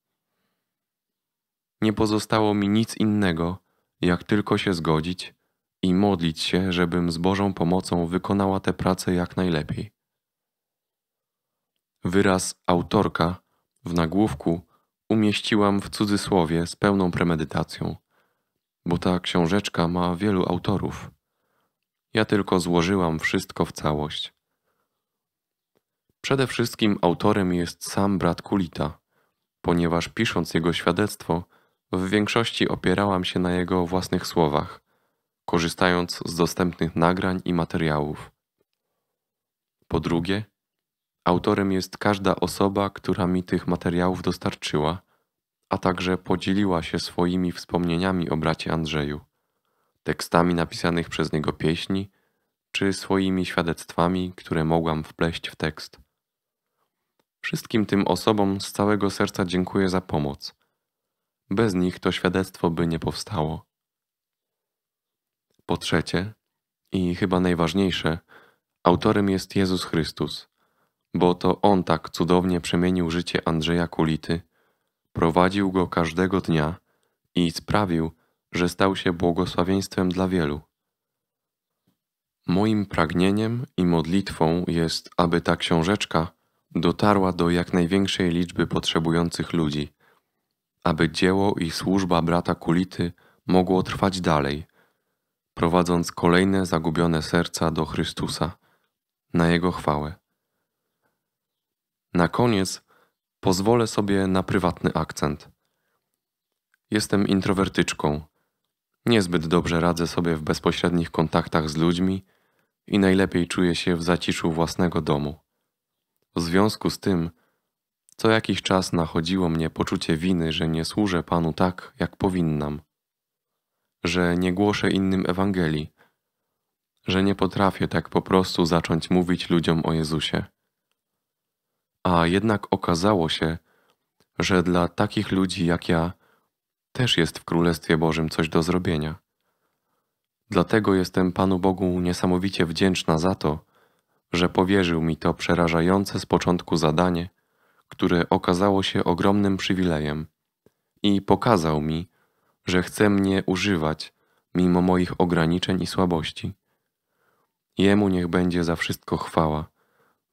nie pozostało mi nic innego, jak tylko się zgodzić i modlić się, żebym z Bożą pomocą wykonała tę pracę jak najlepiej. Wyraz autorka w nagłówku umieściłam w cudzysłowie z pełną premedytacją, bo ta książeczka ma wielu autorów. Ja tylko złożyłam wszystko w całość. Przede wszystkim autorem jest sam brat Kulita, ponieważ pisząc jego świadectwo, w większości opierałam się na jego własnych słowach, korzystając z dostępnych nagrań i materiałów. Po drugie, autorem jest każda osoba, która mi tych materiałów dostarczyła, a także podzieliła się swoimi wspomnieniami o bracie Andrzeju, tekstami napisanych przez niego pieśni, czy swoimi świadectwami, które mogłam wpleść w tekst. Wszystkim tym osobom z całego serca dziękuję za pomoc bez nich to świadectwo by nie powstało. Po trzecie, i chyba najważniejsze, autorem jest Jezus Chrystus, bo to On tak cudownie przemienił życie Andrzeja Kulity, prowadził go każdego dnia i sprawił, że stał się błogosławieństwem dla wielu. Moim pragnieniem i modlitwą jest, aby ta książeczka dotarła do jak największej liczby potrzebujących ludzi – aby dzieło i służba brata Kulity mogło trwać dalej, prowadząc kolejne zagubione serca do Chrystusa, na Jego chwałę. Na koniec pozwolę sobie na prywatny akcent. Jestem introwertyczką. Niezbyt dobrze radzę sobie w bezpośrednich kontaktach z ludźmi i najlepiej czuję się w zaciszu własnego domu. W związku z tym co jakiś czas nachodziło mnie poczucie winy, że nie służę Panu tak, jak powinnam, że nie głoszę innym Ewangelii, że nie potrafię tak po prostu zacząć mówić ludziom o Jezusie. A jednak okazało się, że dla takich ludzi jak ja też jest w Królestwie Bożym coś do zrobienia. Dlatego jestem Panu Bogu niesamowicie wdzięczna za to, że powierzył mi to przerażające z początku zadanie – które okazało się ogromnym przywilejem i pokazał mi, że chce mnie używać mimo moich ograniczeń i słabości. Jemu niech będzie za wszystko chwała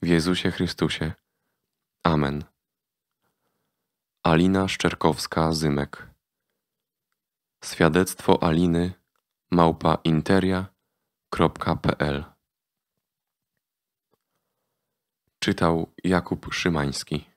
w Jezusie Chrystusie. Amen. Alina Szczerkowska-Zymek Świadectwo Aliny małpa Czytał Jakub Szymański